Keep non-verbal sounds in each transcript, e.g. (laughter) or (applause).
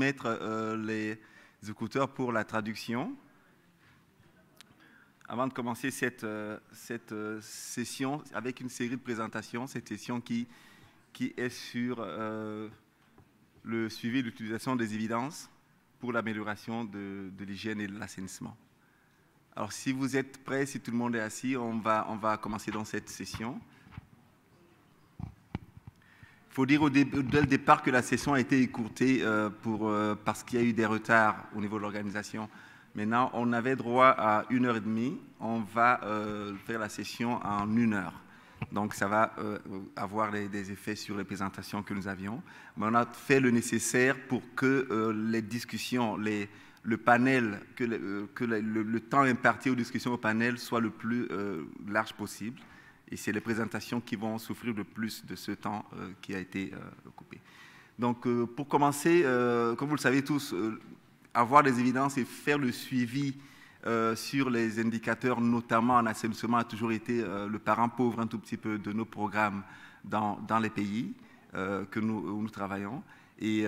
mettre euh, les écouteurs pour la traduction. Avant de commencer cette, euh, cette euh, session avec une série de présentations, cette session qui, qui est sur le suivi de l'utilisation des évidences pour l'amélioration de, de l'hygiène et de l'assainissement. Alors si vous êtes prêts, si tout le monde est assis, on va, on va commencer dans cette session faut dire au dès le départ que la session a été écourtée euh, pour, euh, parce qu'il y a eu des retards au niveau de l'organisation. Maintenant, on avait droit à une heure et demie. On va euh, faire la session en une heure. Donc, ça va avoir des effets sur les présentations que nous avions. Mais on a fait le nécessaire pour que les discussions, le panel, que, le, temps imparti aux discussions au panel soit le plus large possible et c'est les présentations qui vont souffrir le plus de ce temps euh, qui a été euh, coupé. Donc, euh, pour commencer, comme vous le savez tous, avoir des évidences et faire le suivi sur les indicateurs, notamment en assainissement, a toujours été le parent pauvre un tout petit peu de nos programmes dans, les pays que où nous travaillons. Et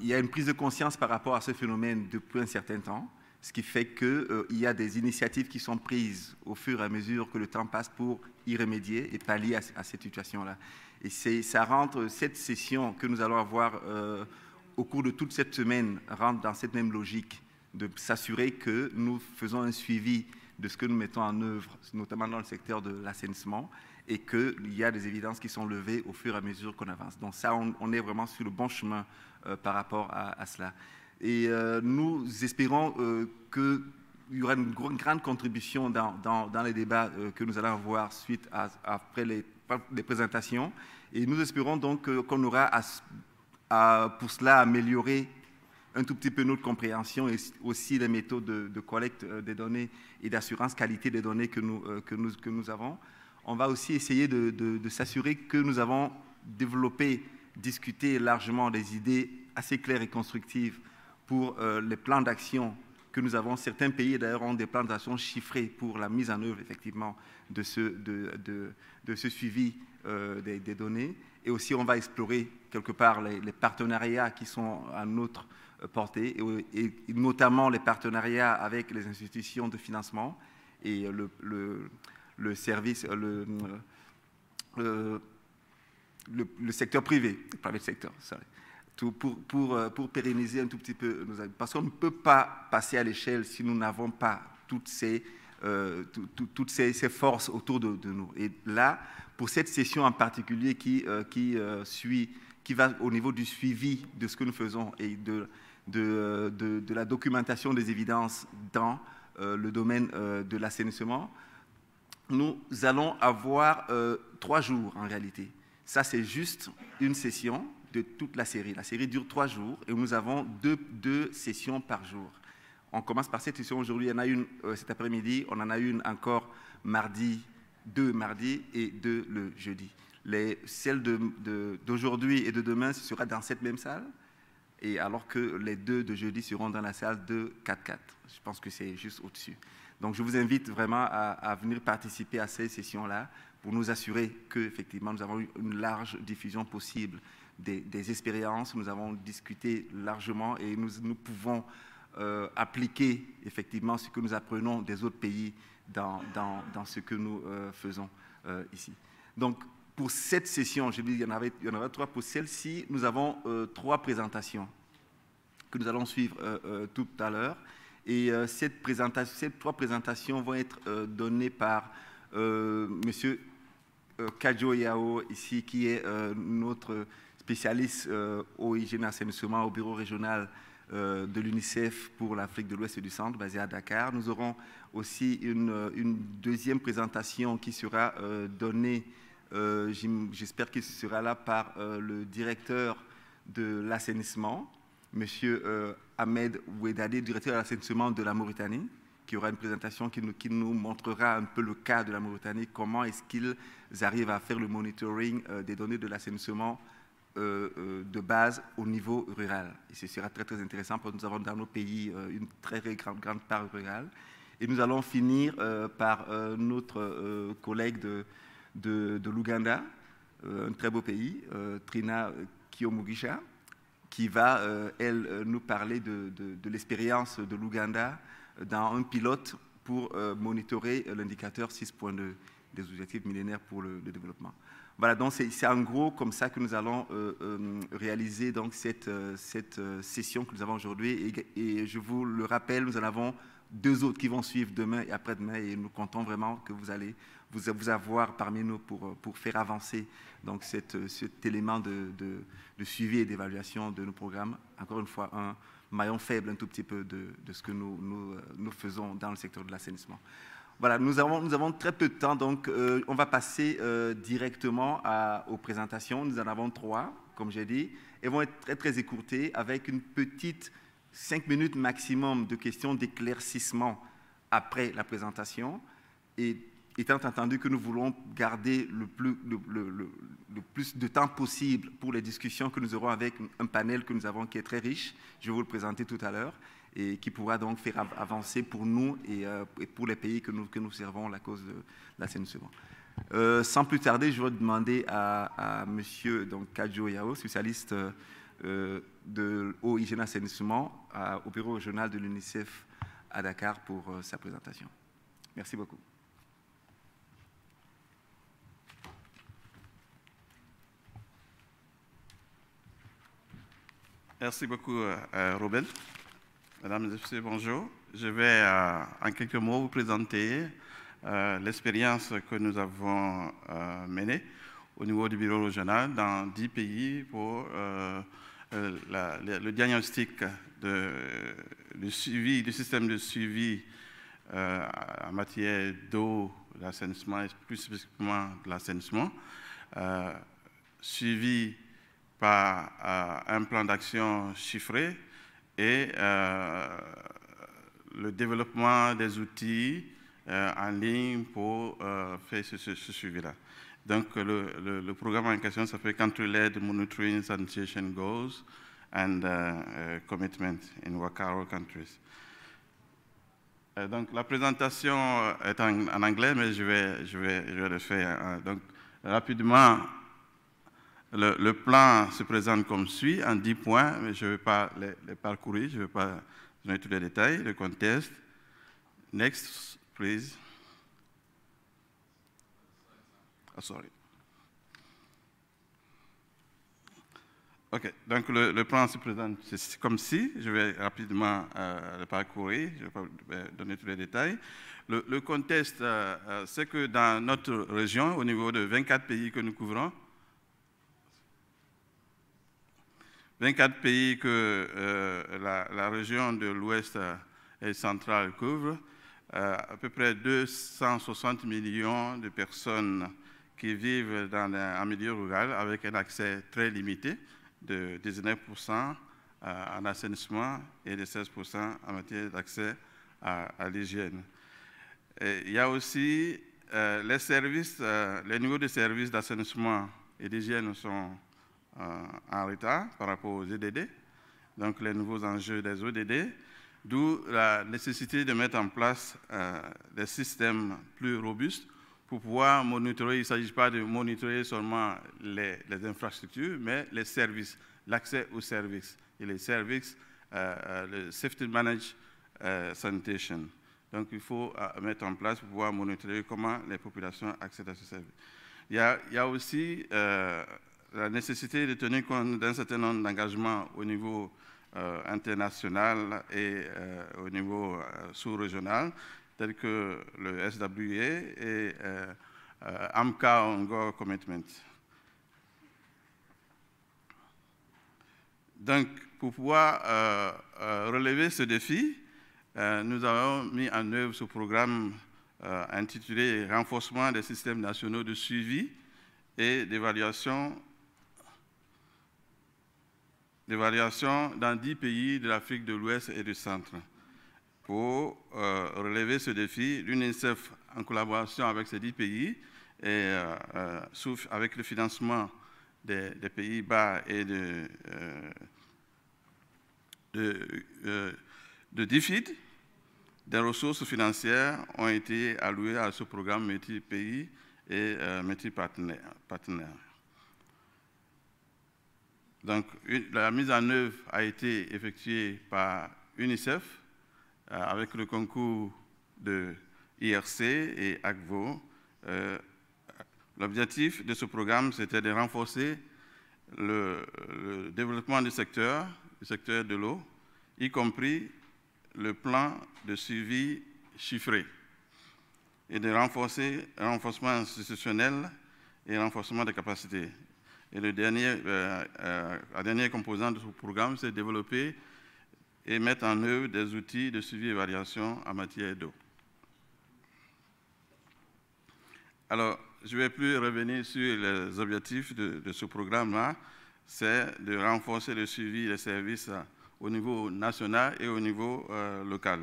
il y a une prise de conscience par rapport à ce phénomène depuis un certain temps ce qui fait qu'il euh, y a des initiatives qui sont prises au fur et à mesure que le temps passe pour y remédier et pallier à, cette situation-là. Et ça rentre, cette session que nous allons avoir euh, au cours de toute cette semaine rentre dans cette même logique de s'assurer que nous faisons un suivi de ce que nous mettons en œuvre, notamment dans le secteur de l'assainissement, et qu'il y a des évidences qui sont levées au fur et à mesure qu'on avance. Donc ça, on, est vraiment sur le bon chemin euh, par rapport à cela. Et euh, nous espérons euh, qu'il y aura une grande contribution dans, les débats euh, que nous allons avoir suite à, après les, présentations. Et nous espérons donc qu'on aura à, pour cela améliorer un tout petit peu notre compréhension et aussi les méthodes de, collecte des données et d'assurance qualité des données que nous, que nous, avons. On va aussi essayer de, de s'assurer que nous avons développé, discuté largement des idées assez claires et constructives pour euh, les plans d'action que nous avons. Certains pays, d'ailleurs, ont des plans d'action chiffrés pour la mise en œuvre, effectivement, de ce, de, de, ce suivi euh, des, données. Et aussi, on va explorer quelque part les, partenariats qui sont à notre euh, portée, et, notamment les partenariats avec les institutions de financement et le, le, le service, le, le, secteur privé, private sector, euh, pour, pérenniser un tout petit peu nos Parce qu'on ne peut pas passer à l'échelle si nous n'avons pas toutes ces, euh, toutes forces autour de, nous. Et là, pour cette session en particulier qui, euh, qui va au niveau du suivi de ce que nous faisons et de la documentation des évidences dans le domaine de l'assainissement, nous allons avoir trois jours en réalité. Ça, c'est juste une session de toute la série. La série dure trois jours et nous avons deux, sessions par jour. On commence par cette session aujourd'hui, il y en a une euh, cet après-midi, on en a une encore mardi, deux mardi et deux le jeudi. Les, celle d'aujourd'hui et de demain ce sera dans cette même salle, et alors que les deux de jeudi seront dans la salle de 4-4. Je pense que c'est juste au-dessus. Donc je vous invite vraiment à, à venir participer à ces sessions-là pour nous assurer qu'effectivement nous avons une large diffusion possible des, expériences, nous avons discuté largement et nous, pouvons euh, appliquer effectivement ce que nous apprenons des autres pays dans, ce que nous euh, faisons euh, ici. Donc, pour cette session, je dis, il y en avait, y en trois. Pour celle-ci, nous avons trois présentations que nous allons suivre tout à l'heure. Et cette présentation, ces trois présentations vont être données par Monsieur Kajo Yao, ici, qui est notre spécialiste euh, au hygiène, assainissement au bureau régional euh, de l'UNICEF pour l'Afrique de l'Ouest et du Centre, basé à Dakar. Nous aurons aussi une, deuxième présentation qui sera euh, donnée, j'espère qu'elle sera là par le directeur de l'assainissement, M. Ahmed Ouedadé, directeur de l'assainissement de la Mauritanie, qui aura une présentation qui nous, qui nous, montrera un peu le cas de la Mauritanie, comment est-ce qu'ils arrivent à faire le monitoring des données de l'assainissement euh, euh, de base au niveau rural. Et ce sera très, très intéressant parce que nous avons dans nos pays euh, une très, grande, grande part rurale. Et nous allons finir par notre collègue de, de, l'Ouganda, un très beau pays, Trina Kiyomugisha, qui va, elle, nous parler de, l'expérience de l'Ouganda dans un pilote pour monitorer l'indicateur 6.2 des objectifs millénaires pour le développement. Voilà, donc c'est en gros comme ça que nous allons euh, euh, réaliser donc cette, euh, cette session que nous avons aujourd'hui. Et, je vous le rappelle, nous en avons deux autres qui vont suivre demain et après-demain. Et nous comptons vraiment que vous allez vous, avoir parmi nous pour, pour faire avancer donc cet élément de, de, suivi et d'évaluation de nos programmes. Encore une fois, un maillon faible un tout petit peu de, de ce que nous, nous, nous faisons dans le secteur de l'assainissement. Voilà, nous avons, très peu de temps, donc euh, on va passer euh, directement aux présentations. Nous en avons trois, comme j'ai dit. et vont être très, très écourtées avec une petite cinq minutes maximum de questions d'éclaircissement après la présentation. Et étant entendu que nous voulons garder le plus, le, plus de temps possible pour les discussions que nous aurons avec un panel que nous avons qui est très riche, je vais vous le présenter tout à l'heure et qui pourra donc faire avancer pour nous euh, et, pour les pays que nous, que nous servons la cause de la euh, sans plus tarder, je vais demander à, M. Monsieur Kajo Yao, spécialiste euh, de l'eau, hygiène, assainissement, au bureau régional de l'UNICEF à Dakar pour sa présentation. Merci beaucoup. Merci beaucoup, Robert. Mesdames et Messieurs, bonjour. Je vais euh, en quelques mots vous présenter euh, l'expérience que nous avons euh, menée au niveau du bureau régional dans dix pays pour le, diagnostic du suivi, du système de suivi en matière d'eau, d'assainissement et plus spécifiquement de l'assainissement, suivi par un plan d'action chiffré et euh, le développement des outils euh, en ligne pour euh, faire ce, suivi-là. Donc, le, programme en question s'appelle Country-led Monitoring Sanitation Goals and uh, Commitment in Wakaro Countries. donc, la présentation est en, anglais, mais je vais, le faire. Hein. rapidement, le, plan se présente comme suit, en 10 points, mais je ne vais pas les, parcourir, je ne vais pas donner tous les détails, le contexte. Next, please. Oh, sorry. OK, donc le, plan se présente comme si, je vais rapidement euh, le parcourir, je ne vais pas euh, donner tous les détails. Le, le contexte, euh, c'est que dans notre région, au niveau de 24 pays que nous couvrons, 24 pays que euh, la, région de l'Ouest euh, et centrale couvre, euh, à peu près 260 millions de personnes qui vivent dans un, milieu rural avec un accès très limité de 19% en assainissement et de 16% en matière d'accès à, l'hygiène. Il y a aussi les services, les niveaux de services d'assainissement et d'hygiène sont euh, en retard par rapport aux EDD, donc les nouveaux enjeux des EDD, d'où la nécessité de mettre en place euh, des systèmes plus robustes pour pouvoir monitorer. Il ne s'agit pas de monitorer seulement les, infrastructures, mais les services, l'accès aux services et les services, euh, le safety managed sanitation. Donc, il faut mettre en place pour pouvoir monitorer comment les populations accèdent à ce service. Il il y a aussi la nécessité de tenir compte d'un certain nombre d'engagements au niveau euh, international et euh, au niveau euh, sous-régional, tels que le SWA et AMCA Ongo Commitment. Donc, pour pouvoir relever ce défi, nous avons mis en œuvre ce programme intitulé Renforcement des systèmes nationaux de suivi et d'évaluation des variations dans dix pays de l'Afrique de l'Ouest et du Centre. Pour euh, relever ce défi, l'UNICEF, en collaboration avec ces dix pays, et euh, euh, avec le financement des, Pays-Bas et de, de, DFID, des ressources financières ont été allouées à ce programme multi-pays et euh, multi-partenaires. Donc, la mise en œuvre a été effectuée par UNICEF euh, avec le concours de IRC et ACVO. Euh, l'objectif de ce programme, c'était de renforcer le, développement du secteur, du secteur de l'eau, y compris le plan de suivi chiffré et de renforcer renforcement institutionnel et renforcement des capacités. Et le dernier, euh, euh, la dernière composante de ce programme, c'est développer et mettre en œuvre des outils de suivi et variation en matière d'eau. Alors, je ne vais plus revenir sur les objectifs de, ce programme-là. C'est de renforcer le suivi des services euh, au niveau national et au niveau local.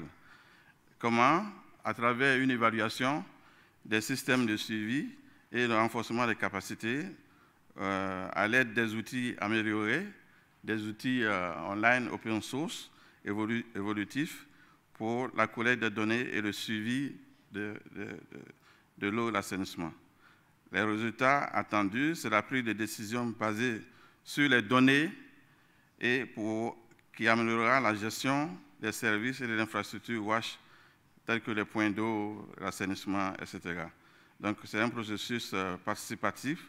Comment À travers une évaluation des systèmes de suivi et le renforcement des capacités euh, à l'aide des outils améliorés, des outils euh, online open source évolutifs pour la collecte de données et le suivi de, de, de, de l'eau l'assainissement. Les résultats attendus, c'est la prise de décision basée sur les données et pour, qui améliorera la gestion des services et des infrastructures WASH, tels que les points d'eau, l'assainissement, etc. Donc, c'est un processus euh, participatif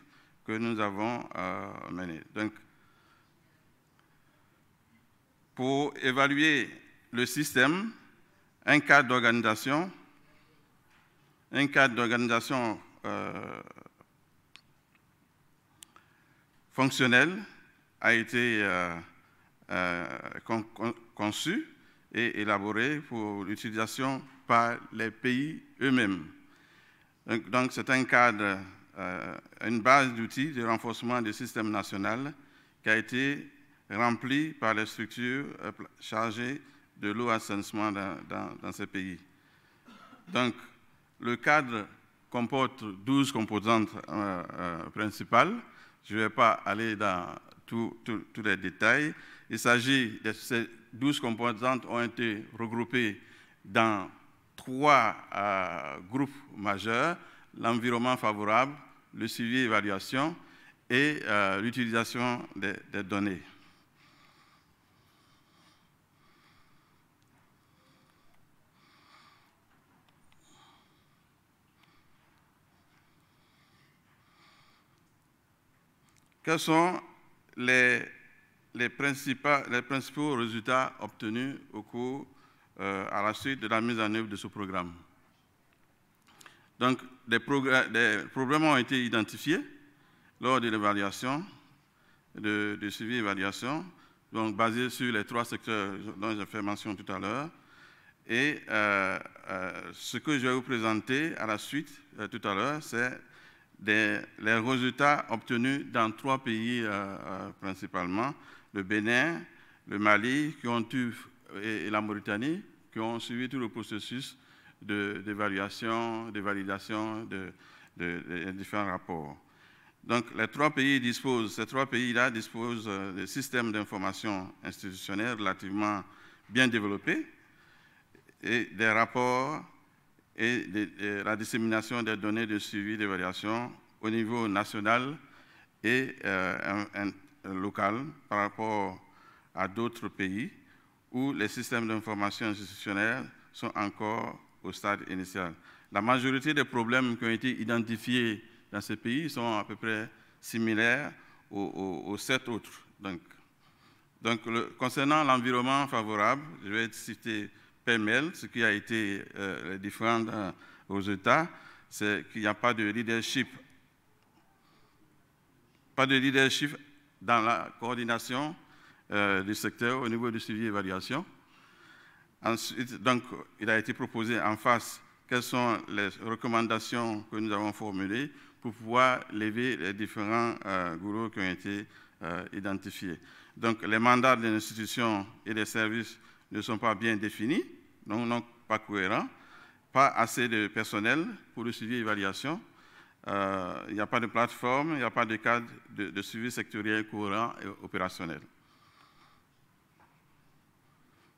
que nous avons euh, mené Donc, pour évaluer le système, un cadre d'organisation, un cadre d'organisation euh, fonctionnel a été euh, conçu et élaboré pour l'utilisation par les pays eux-mêmes. Donc, c'est un cadre euh, une base d'outils de renforcement du système national qui a été remplie par les structures euh, chargées de l'eau assainissement dans, dans, ces pays. Donc, le cadre comporte 12 composantes euh, principales. Je ne vais pas aller dans tous les détails. Il s'agit de ces 12 composantes ont été regroupées dans trois groupes majeurs, l'environnement favorable, le suivi évaluation et euh, l'utilisation des, données. Quels sont les, principaux résultats obtenus au cours, euh, à la suite de la mise en œuvre de ce programme donc, des, problèmes ont été identifiés lors de l'évaluation, de, suivi évaluation, donc basé sur les trois secteurs dont j'ai fait mention tout à l'heure. Et euh, euh, ce que je vais vous présenter à la suite, euh, tout à l'heure, c'est les résultats obtenus dans trois pays principalement, le Bénin, le Mali et la Mauritanie, qui ont suivi tout le processus d'évaluation, de, validation de, différents rapports. Donc, les trois pays disposent, ces trois pays-là disposent euh, de systèmes d'information institutionnelle relativement bien développés et des rapports et, la dissémination des données de suivi d'évaluation au niveau national et euh, un, local par rapport à d'autres pays où les systèmes d'information institutionnelle sont encore au stade initial. La majorité des problèmes qui ont été identifiés dans ces pays sont à peu près similaires aux, sept autres. Donc, donc concernant l'environnement favorable, je vais citer PML, ce qui a été euh, différent aux euh, États, c'est qu'il n'y a pas de leadership, pas de leadership dans la coordination euh, du secteur au niveau du suivi et évaluation. Ensuite, donc, il a été proposé en face quelles sont les recommandations que nous avons formulées pour pouvoir lever les différents euh, gourous qui ont été euh, identifiés. Donc, les mandats des institutions et des services ne sont pas bien définis, donc, non pas cohérents, pas assez de personnel pour le suivi et l'évaluation, euh, il n'y a pas de plateforme, il n'y a pas de cadre de, de suivi sectoriel courant et opérationnel.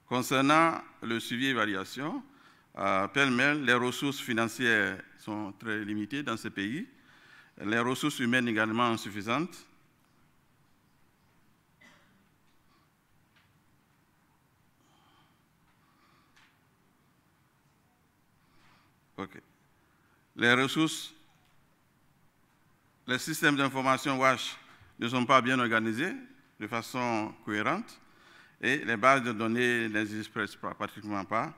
Concernant le suivi et évaluation, à euh, les ressources financières sont très limitées dans ce pays, les ressources humaines également insuffisantes. Les ressources, les systèmes d'information WASH ne sont pas bien organisés de façon cohérente. Et les bases de données n'existent pratiquement pas.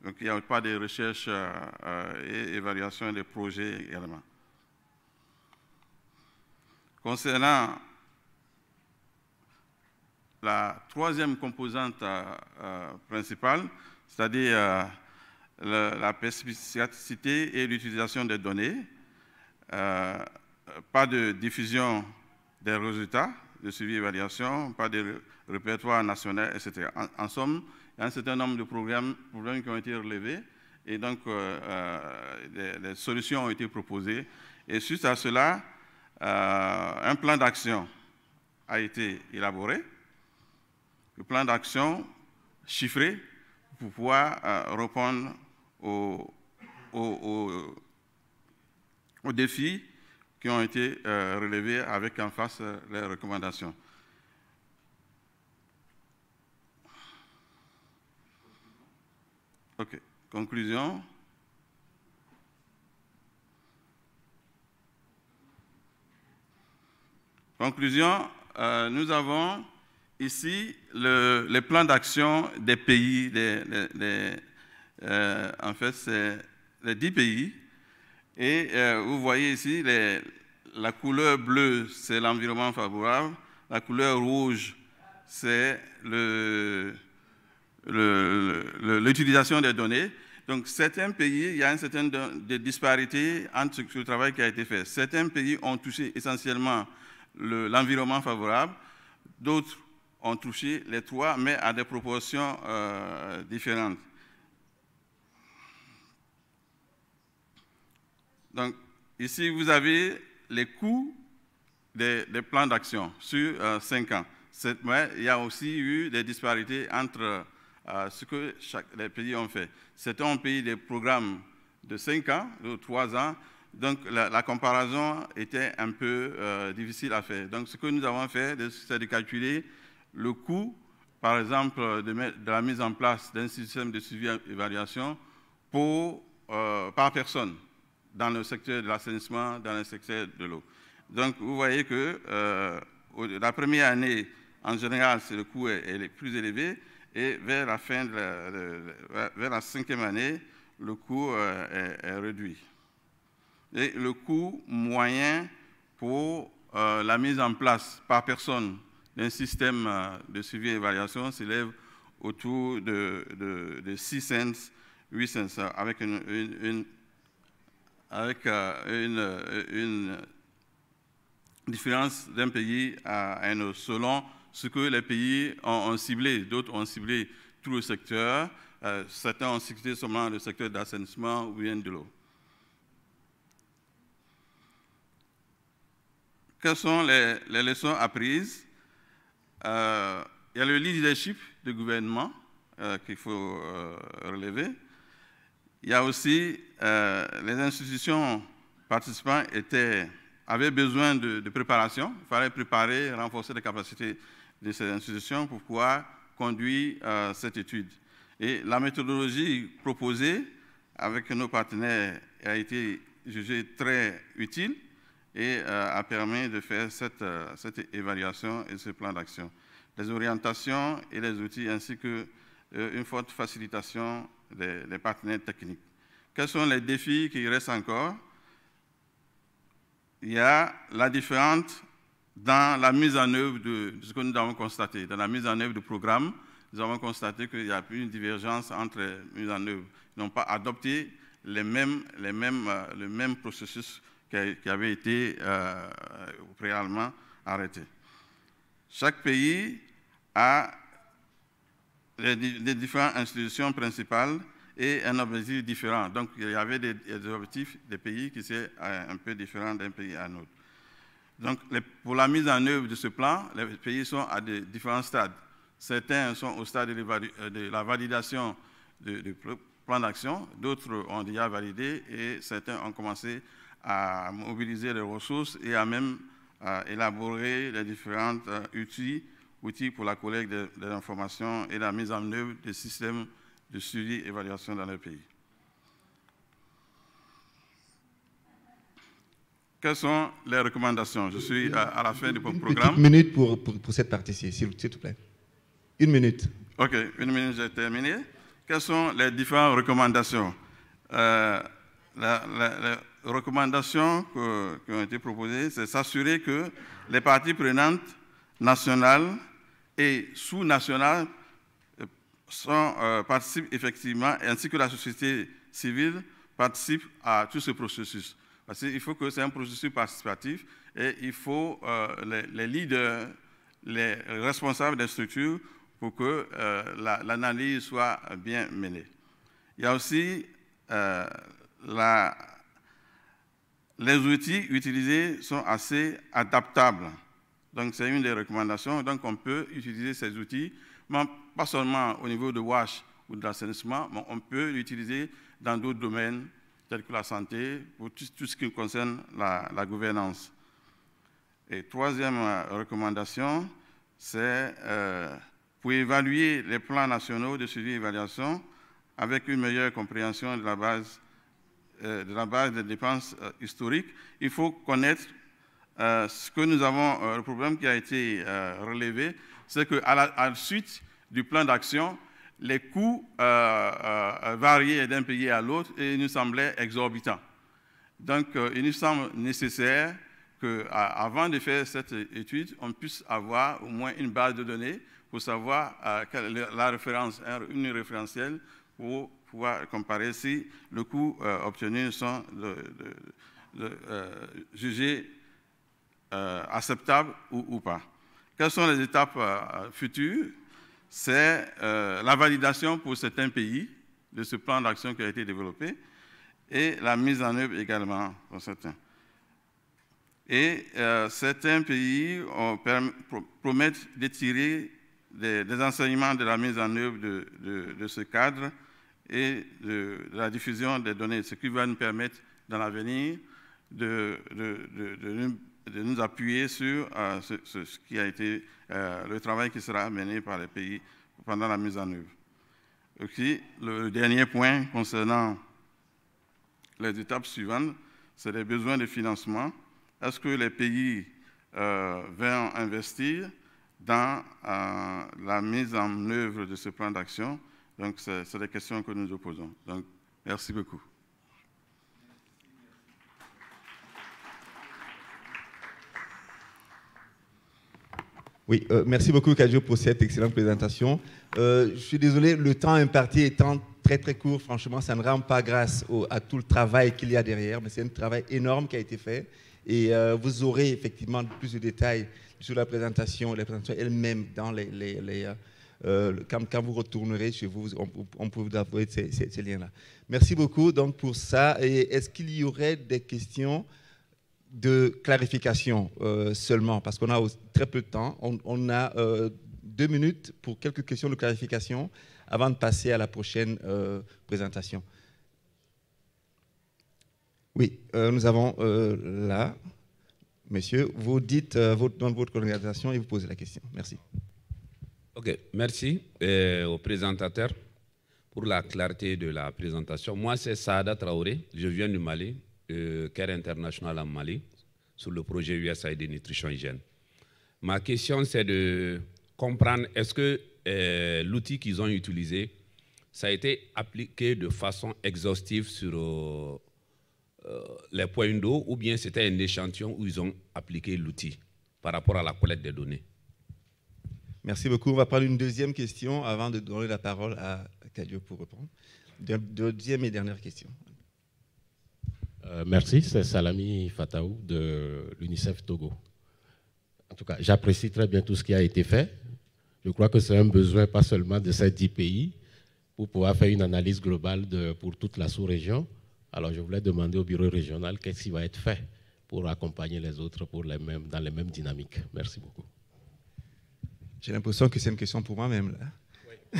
Donc, il n'y a pas de recherche euh, euh, et évaluation des projets également. Concernant la troisième composante euh, principale, c'est-à-dire la perspicacité et l'utilisation des données, pas de diffusion des résultats, de suivi et évaluation, pas de répertoire national, etc. En, en, somme, il y a un certain nombre de problèmes problèmes qui ont été relevés et donc euh, euh, des, solutions ont été proposées. Et suite à cela, euh, un plan d'action a été élaboré, le plan d'action chiffré pour pouvoir répondre aux défis ont été euh, relevés avec en face euh, les recommandations. OK. Conclusion. Conclusion, euh, nous avons ici le, les plans d'action des pays, en fait, c'est les dix pays. Et vous voyez ici les, la couleur bleue, c'est l'environnement favorable. La couleur rouge, c'est l'utilisation des données. Donc, certains pays, il y a une certaine disparité entre ce, travail qui a été fait. Certains pays ont touché essentiellement l'environnement favorable, d'autres ont touché les trois, mais à des proportions euh, différentes. Donc, ici, vous avez les coûts des, plans d'action sur 5 euh, cinq ans. Mais il y a aussi eu des disparités entre euh, ce que chaque, les pays ont fait. C'était un pays des programmes de 5 ans, de 3 ans, donc la, comparaison était un peu euh, difficile à faire. Donc ce que nous avons fait, c'est de calculer le coût, par exemple, de, la mise en place d'un système de suivi et évaluation par personne dans le secteur de l'assainissement, dans le secteur de l'eau. Donc, vous voyez que euh, la première année, en général, le coût est, le plus élevé, et vers la fin vers la cinquième année, le coût euh, est, réduit. Et le coût moyen pour euh, la mise en place par personne d'un système de suivi et évaluation s'élève autour de, de, 6 cents, 8 cents, avec une avec euh, une, différence d'un pays à un autre, selon ce que les pays ont, ciblé. D'autres ont ciblé tout le secteur. Euh, certains ont ciblé seulement le secteur d'assainissement ou bien de l'eau. Quelles sont les, leçons apprises euh, Il y a le leadership du gouvernement qu'il faut relever. Il y a aussi euh, les institutions participantes étaient, avaient besoin de, préparation. Il fallait préparer, renforcer les capacités de ces institutions pour pouvoir conduire euh, cette étude. Et la méthodologie proposée avec nos partenaires a été jugée très utile et euh, a permis de faire cette, cette évaluation et ce plan d'action. Les orientations et les outils ainsi qu'une forte facilitation les, partenaires techniques. Quels sont les défis qui restent encore Il y a la différence dans la mise en œuvre de, ce que nous avons constaté. Dans la mise en œuvre du programme, nous avons constaté qu'il y a eu une divergence entre les mises en œuvre. Ils n'ont pas adopté les mêmes, les mêmes, euh, le même processus qui, avait été euh, euh, préalablement arrêté. Chaque pays a les, différentes institutions principales et un objectif différent. Donc, il y avait des, objectifs des pays qui étaient euh, un peu différents d'un pays à un autre. Donc, pour la mise en œuvre de ce plan, les pays sont à des différents stades. Certains sont au stade de euh, la validation du plan d'action, d'autres ont déjà validé et certains ont commencé à mobiliser les ressources et à même élaborer les différents euh, outils outils pour la collecte de, l'information et la mise en œuvre des systèmes de suivi et évaluation dans le pays. Quelles sont les recommandations Je suis à, la fin du programme. Une minute pour, pour, cette partie-ci, s'il vous plaît. Une minute. OK, une minute, j'ai terminé. Quelles sont les différentes recommandations euh, Les recommandations qui ont été proposées, c'est s'assurer que les parties prenantes nationales et sous-nationales euh, euh, participent effectivement, ainsi que la société civile participe à tout ce processus. Parce qu'il faut que c'est un processus participatif et il faut euh, les, leaders, les responsables des structures pour que l'analyse soit bien menée. Il y a aussi les outils utilisés sont assez adaptables donc c'est une des recommandations. Donc on peut utiliser ces outils, mais pas seulement au niveau de WASH ou de l'assainissement, mais on peut l'utiliser dans d'autres domaines tels que la santé, pour tout, ce qui concerne la, gouvernance. Et troisième euh, recommandation, c'est euh, pour évaluer les plans nationaux de suivi et évaluation avec une meilleure compréhension de la base, euh, de la base des dépenses historiques. Il faut connaître euh, ce que nous avons, euh, le problème qui a été euh, relevé, c'est qu'à la, à la suite du plan d'action, les coûts variaient d'un pays à l'autre et ils nous semblaient exorbitants. Donc, il nous semble nécessaire qu'avant de faire cette étude, on puisse avoir au moins une base de données pour savoir la référence, une référentielle pour pouvoir comparer si le coût obtenu est de, euh, acceptable ou, pas. Quelles sont les étapes euh, futures C'est euh, la validation pour certains pays de ce plan d'action qui a été développé et la mise en œuvre également pour certains. Et certains pays ont, promettent d'étirer des, enseignements de la mise en œuvre de, ce cadre et de, la diffusion des données, ce qui va nous permettre dans l'avenir de, de, de, de nous appuyer sur euh, ce, qui a été euh, le travail qui sera mené par les pays pendant la mise en œuvre. le dernier point concernant les étapes suivantes, c'est les besoins de financement. Est-ce que les pays euh, vont investir dans la mise en œuvre de ce plan d'action Donc, c'est des questions que nous posons. Donc, merci beaucoup. Oui, euh, merci beaucoup, Kadjo, pour cette excellente présentation. Euh, je suis désolé, le temps imparti étant très très court, franchement, ça ne rend pas grâce à tout le travail qu'il y a derrière, mais c'est un travail énorme qui a été fait. Et euh, vous aurez effectivement plus de détails sur la présentation, la présentation elle-même dans les. quand, vous retournerez chez vous, on, on peut vous envoyer ces, ces liens-là. Merci beaucoup donc, pour ça. Et est-ce qu'il y aurait des questions de clarification euh, seulement, parce qu'on a très peu de temps. On, a euh, deux minutes pour quelques questions de clarification avant de passer à la prochaine euh, présentation. Oui, nous avons là, monsieur, vous dites votre nom votre organisation et vous posez la question. Merci. Ok, merci au présentateur pour la clarté de la présentation. Moi, c'est Saada Traoré, je viens du Mali, euh, Care International en Mali sur le projet USAID Nutrition Hygiène. Ma question, c'est de comprendre est-ce que euh, l'outil qu'ils ont utilisé, ça a été appliqué de façon exhaustive sur euh, euh, les points d'eau ou bien c'était un échantillon où ils ont appliqué l'outil par rapport à la collecte des données Merci beaucoup. On va prendre une deuxième question avant de donner la parole à Cadio pour reprendre. Deuxième et dernière question. Euh, merci, c'est Salami Fataou de l'UNICEF Togo. En tout cas, j'apprécie très bien tout ce qui a été fait. Je crois que c'est un besoin pas seulement de ces dix pays pour pouvoir faire une analyse globale pour toute la sous-région. Alors je voulais demander au bureau régional qu'est-ce qui va être fait pour accompagner les autres pour les mêmes, dans les mêmes dynamiques. Merci beaucoup. J'ai l'impression que c'est une question pour moi-même. (laughs)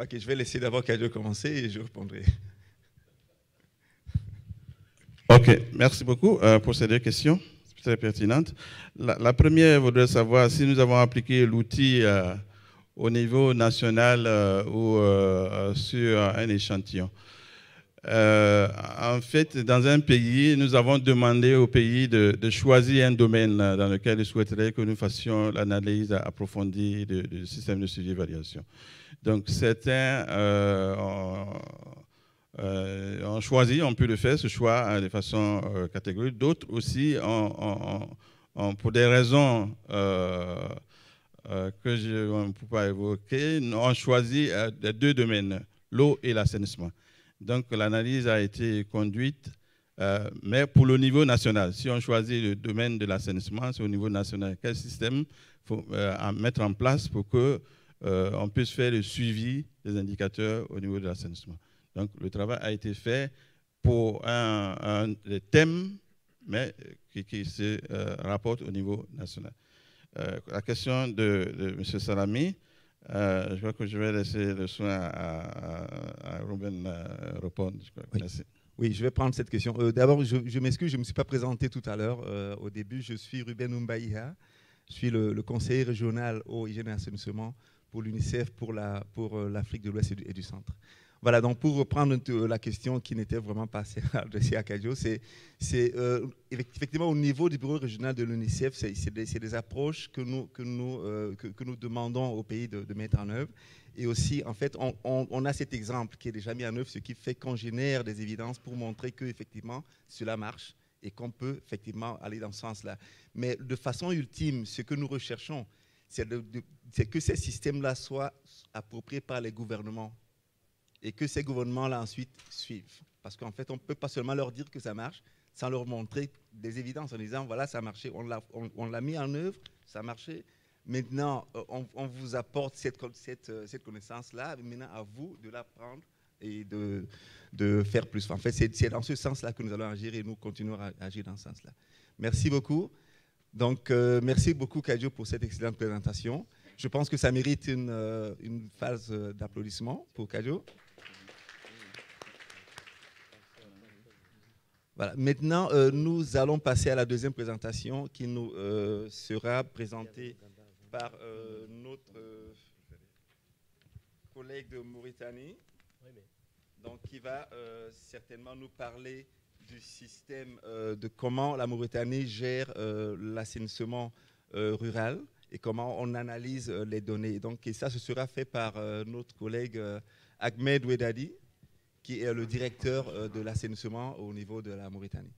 ok, je vais laisser d'abord Kadio commencer et je répondrai. OK, merci beaucoup euh, pour ces deux questions très pertinentes. La, la première voudrait savoir si nous avons appliqué l'outil euh, au niveau national euh, ou sur un échantillon. en fait, dans un pays, nous avons demandé au pays de, choisir un domaine dans lequel il souhaiterait que nous fassions l'analyse approfondie du, système de suivi d'évaluation. Donc, certains euh, on choisit, on peut le faire, ce choix hein, de façon euh, catégorique. D'autres aussi, pour des raisons euh, euh, que je ne peux pas évoquer, on choisi deux domaines, l'eau et l'assainissement. Donc l'analyse a été conduite, mais pour le niveau national. Si on choisit le domaine de l'assainissement, c'est au niveau national. Quel système faut à mettre en place pour que on puisse faire le suivi des indicateurs au niveau de l'assainissement donc le travail a été fait pour un, un thème, mais qui, se euh, rapporte au niveau national. Euh, la question de, M. Salami, euh, je crois que je vais laisser le soin à, Ruben répondre. Oui. je vais prendre cette question. D'abord, je, m'excuse, je ne me suis pas présenté tout à l'heure. au début, je suis Ruben Umbaïha. Je suis le, conseiller régional au hygiène et assainissement pour l'UNICEF pour l'Afrique la, pour de l'Ouest et, du Centre. Voilà, donc pour reprendre euh, la question qui n'était vraiment pas (laughs) adressée à Cadio, c'est euh, effectivement au niveau du bureau régional de l'UNICEF, c'est des, approches que nous, que, nous, euh, demandons au pays de, mettre en œuvre. Et aussi, en fait, on, a cet exemple qui est déjà mis en œuvre, ce qui fait qu'on génère des évidences pour montrer que effectivement cela marche et qu'on peut effectivement aller dans ce sens-là. Mais de façon ultime, ce que nous recherchons, c'est que ces systèmes-là soient appropriés par les gouvernements et que ces gouvernements-là ensuite suivent. Parce qu'en fait, on ne peut pas seulement leur dire que ça marche sans leur montrer des évidences en disant voilà, ça a marché, on l'a, mis en œuvre, ça a marché. Maintenant, euh, on, vous apporte cette, cette, euh, cette connaissance-là, maintenant à vous de l'apprendre et de, de, faire plus. En fait, c'est, dans ce sens-là que nous allons agir et nous continuerons à agir dans ce sens-là. Merci beaucoup. Donc, euh, merci beaucoup, Kadio, pour cette excellente présentation. Je pense que ça mérite une, une phase d'applaudissement pour Kadio. Maintenant, euh, nous allons passer à la deuxième présentation qui nous euh, sera présentée par euh, notre collègue de Mauritanie, donc qui va certainement nous parler du système de comment la Mauritanie gère l'assainissement rural et comment on analyse les données. Donc, et ça, ce sera fait par notre collègue Ahmed Wedadi qui est le directeur euh, de l'assainissement au niveau de la Mauritanie.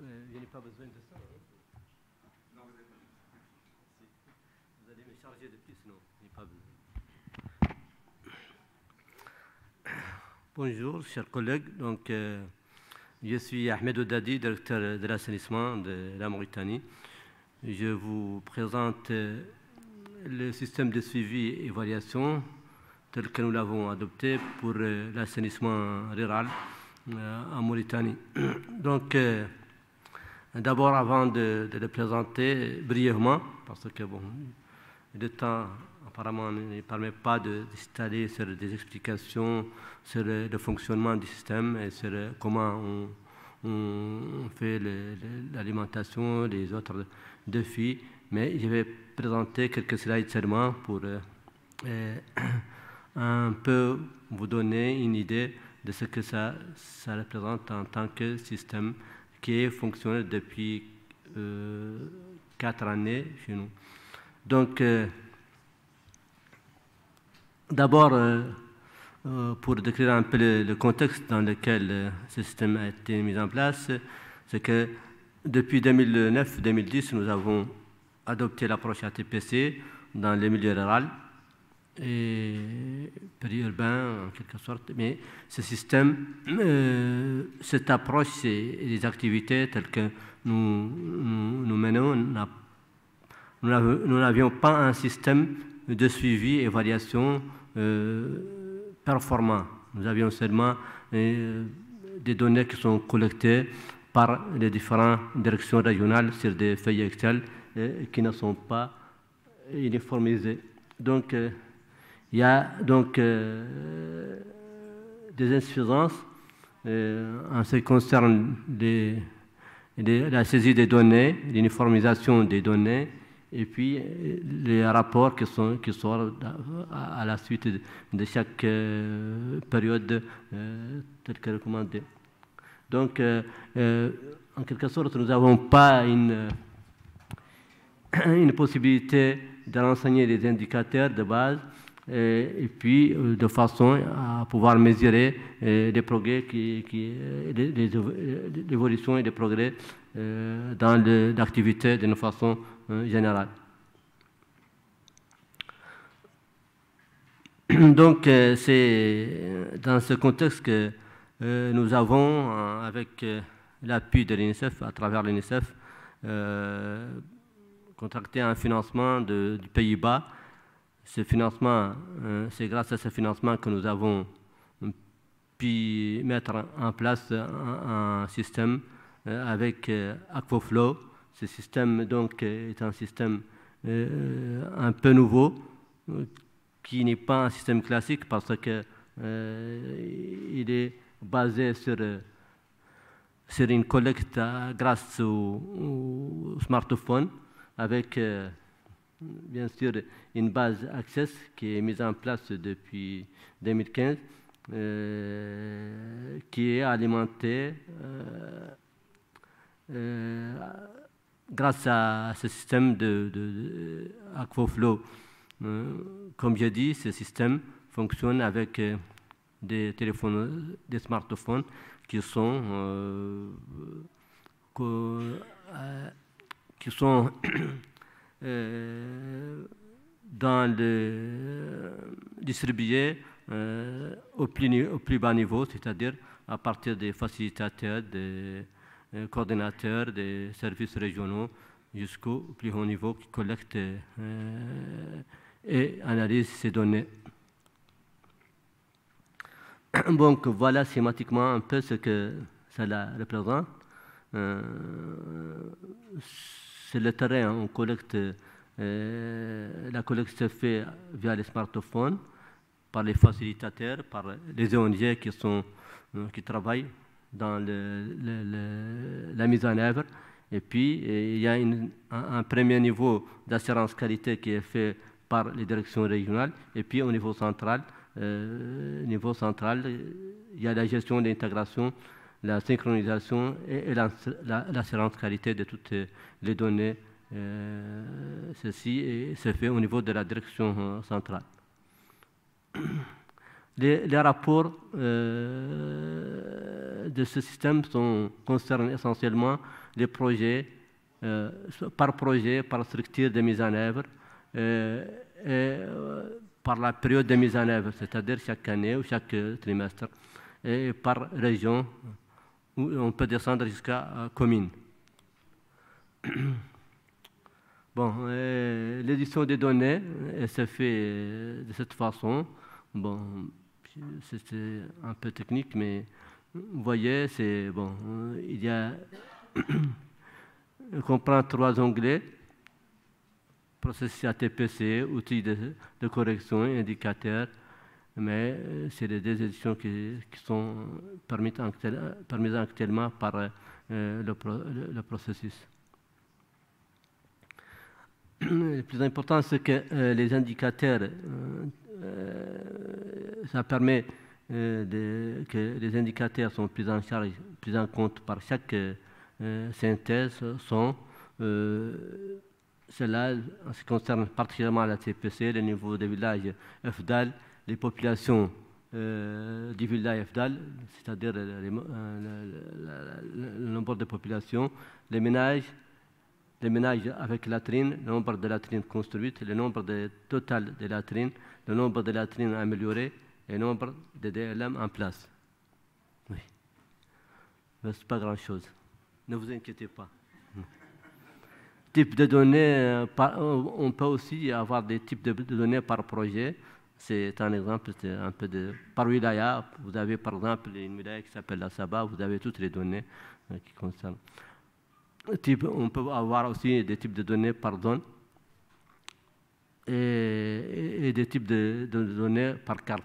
Euh, Bonjour, chers collègues. Donc, euh, je suis Ahmed Oudadi, directeur de l'assainissement de la Mauritanie. Je vous présente le système de suivi et variation tel que nous l'avons adopté pour euh, l'assainissement rural euh, en Mauritanie. (clears throat) Donc, euh, d'abord, avant de, le présenter brièvement, parce que bon, le temps apparemment ne permet pas d'installer sur des explications sur le, fonctionnement du système et sur comment on, fait l'alimentation des autres défis, mais je vais présenter quelques slides seulement pour euh, euh, un peu vous donner une idée de ce que ça, ça représente en tant que système qui est fonctionnel depuis euh, quatre années chez nous. Donc, d'abord, pour décrire un peu le, le contexte dans lequel ce système a été mis en place, c'est que depuis 2009-2010, nous avons adopter l'approche ATPC dans les milieux ruraux et périurbains en quelque sorte. Mais ce système, euh, cette approche et les activités telles que nous, nous, menons, nous n'avions pas un système de suivi et évaluation euh, performant. Nous avions seulement euh, des données qui sont collectées par les différentes directions régionales sur des feuilles Excel euh, qui ne sont pas euh, uniformisés. Donc, euh, il y a donc des insuffisances en ce qui concerne la saisie des données, l'uniformisation des données, et puis les rapports qui, sont, qui sortent à, la suite de, chaque période telle que recommandée. Donc, en quelque sorte, nous n'avons pas une (clears throat) une possibilité de renseigner les indicateurs de base euh, et puis euh, de façon à pouvoir mesurer les euh, progrès, qui, l'évolution et les progrès dans l'activité d'une façon générale. (clears throat) Donc c'est dans ce contexte que nous avons, avec l'appui de l'UNICEF, à travers l'UNICEF, contracté un financement du Pays-Bas. Ce financement, euh, c'est grâce à ce financement que nous avons pu mettre en place un, système euh, avec euh, Aquaflow. Ce système donc est un système un peu nouveau qui n'est pas un système classique parce que il est basé sur une collecte grâce au smartphone avec euh, bien sûr une base Access qui est mise en place depuis 2015, euh, qui est alimentée euh, grâce à ce système de, Aquaflow. comme j'ai dit, ce système fonctionne avec des téléphones, des smartphones qui sont qui sont (clears throat) euh, dans le, distribués euh, au, plus, au plus bas niveau, c'est-à-dire à partir des facilitateurs, des euh, coordinateurs, des services régionaux jusqu'au plus haut niveau qui collecte et analyse ces données. (clears throat) Donc voilà schématiquement un peu ce que cela représente. C'est le terrain, on collecte, euh, la collecte se fait via les smartphones, par les facilitateurs, par les ONG qui, sont, euh, qui travaillent dans la mise en œuvre. Et puis, euh, il y a un, premier niveau d'assurance qualité qui est fait par les directions régionales. Et puis, au niveau central, niveau central il y a la gestion de l'intégration la synchronisation et, l'assurance qualité de toutes les données. Euh, ceci se fait au niveau de la direction euh, centrale. (clears throat) Les, rapports euh, de ce système concernent essentiellement les projets, par projet, par structure de mise en œuvre et par la période de mise en œuvre, c'est-à-dire chaque année ou chaque trimestre, et par région, euh, on peut descendre euh, jusqu'à commune. (clears throat) Bon, euh, l'édition des données elle se fait de cette façon. Bon, c'était un peu technique, mais vous voyez, c'est bon. Il y a, (clears throat) on comprend trois onglets processus ATPC, outils de, de correction, indicateurs, mais euh, c'est les deux éditions qui, sont permises, actuellement par euh, le, processus. (clears throat) Le plus important, c'est que euh, les indicateurs, ça permet que les indicateurs sont pris en charge, pris en compte par chaque synthèse, sont cela concerne particulièrement la CPC, le niveau des villages, FDAL, les populations euh, du village c'est-à-dire le, nombre de populations, les ménages, les ménages avec latrines, le nombre de latrines construites, le nombre de, total de latrines, le nombre de latrines améliorées, le nombre de DLM en place. Oui. Mais n'est pas grand-chose. Ne vous inquiétez pas. type de données, euh, euh, on peut aussi avoir des types de données par projet c'est un exemple c'est un peu de. Par wilaya, vous avez par exemple une médaille qui s'appelle la Saba, vous avez toutes les données euh, qui concernent. on peut avoir aussi des types de données par zone et, des types de, données par carte.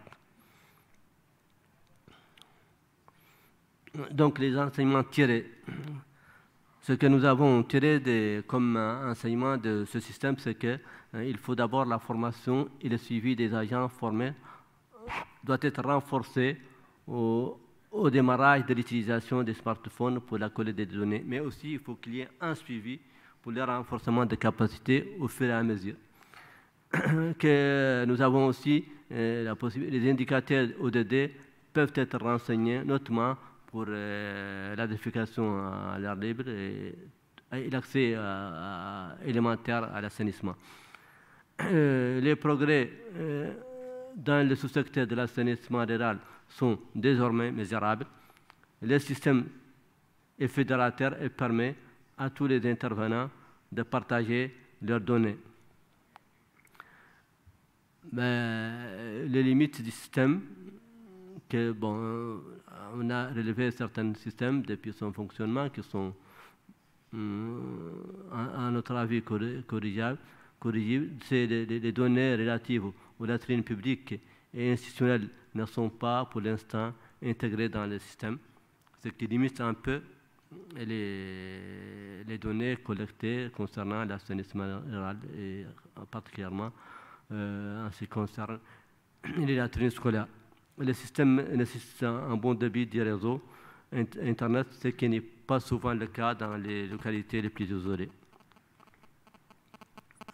Donc les enseignements tirés ce que nous avons tiré comme enseignement de ce système, c'est qu'il hein, faut d'abord la formation et le suivi des agents formés doit être renforcé au, démarrage de l'utilisation des smartphones pour la collecte des données. Mais aussi, il faut qu'il y ait un suivi pour le renforcement des capacités au fur et à mesure. (coughs) nous avons aussi euh, les indicateurs ODD peuvent être renseignés, notamment pour euh, la à l'air libre et, l'accès élémentaire à l'assainissement. Euh, les progrès euh, dans le sous-secteur de l'assainissement rural sont désormais mesurables. Le système est fédérateur et permet à tous les intervenants de partager leurs données. Mais ben, les limites du système, que, bon, on a relevé certains systèmes depuis son fonctionnement qui sont, euh, à notre avis, corrigibles. les, données relatives aux latrines publiques et institutionnelles ne sont pas pour l'instant intégrées dans le système, ce qui limite un peu les, données collectées concernant l'assainissement rural et euh, particulièrement euh, en ce qui concerne les latrines scolaires le système nécessite un bon débit du réseau Internet, ce qui n'est pas souvent le cas dans les localités les plus isolées.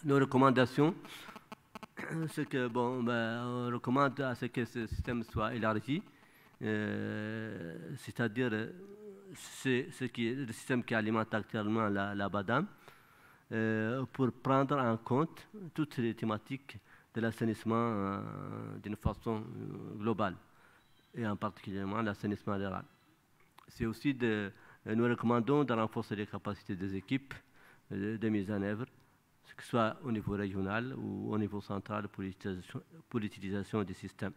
Nos recommandations, (clears throat) c'est que bon, ben, on recommande à ce que ce système soit élargi, euh, c'est-à-dire c'est ce qui est le système qui alimente actuellement la, la BADAM, euh, pour prendre en compte toutes les thématiques de l'assainissement euh, d'une façon euh, globale, et en particulièrement l'assainissement rural. C'est aussi de, euh, nous recommandons de renforcer les capacités des équipes de mise en œuvre, que ce soit au niveau régional ou au niveau central pour l'utilisation des systèmes.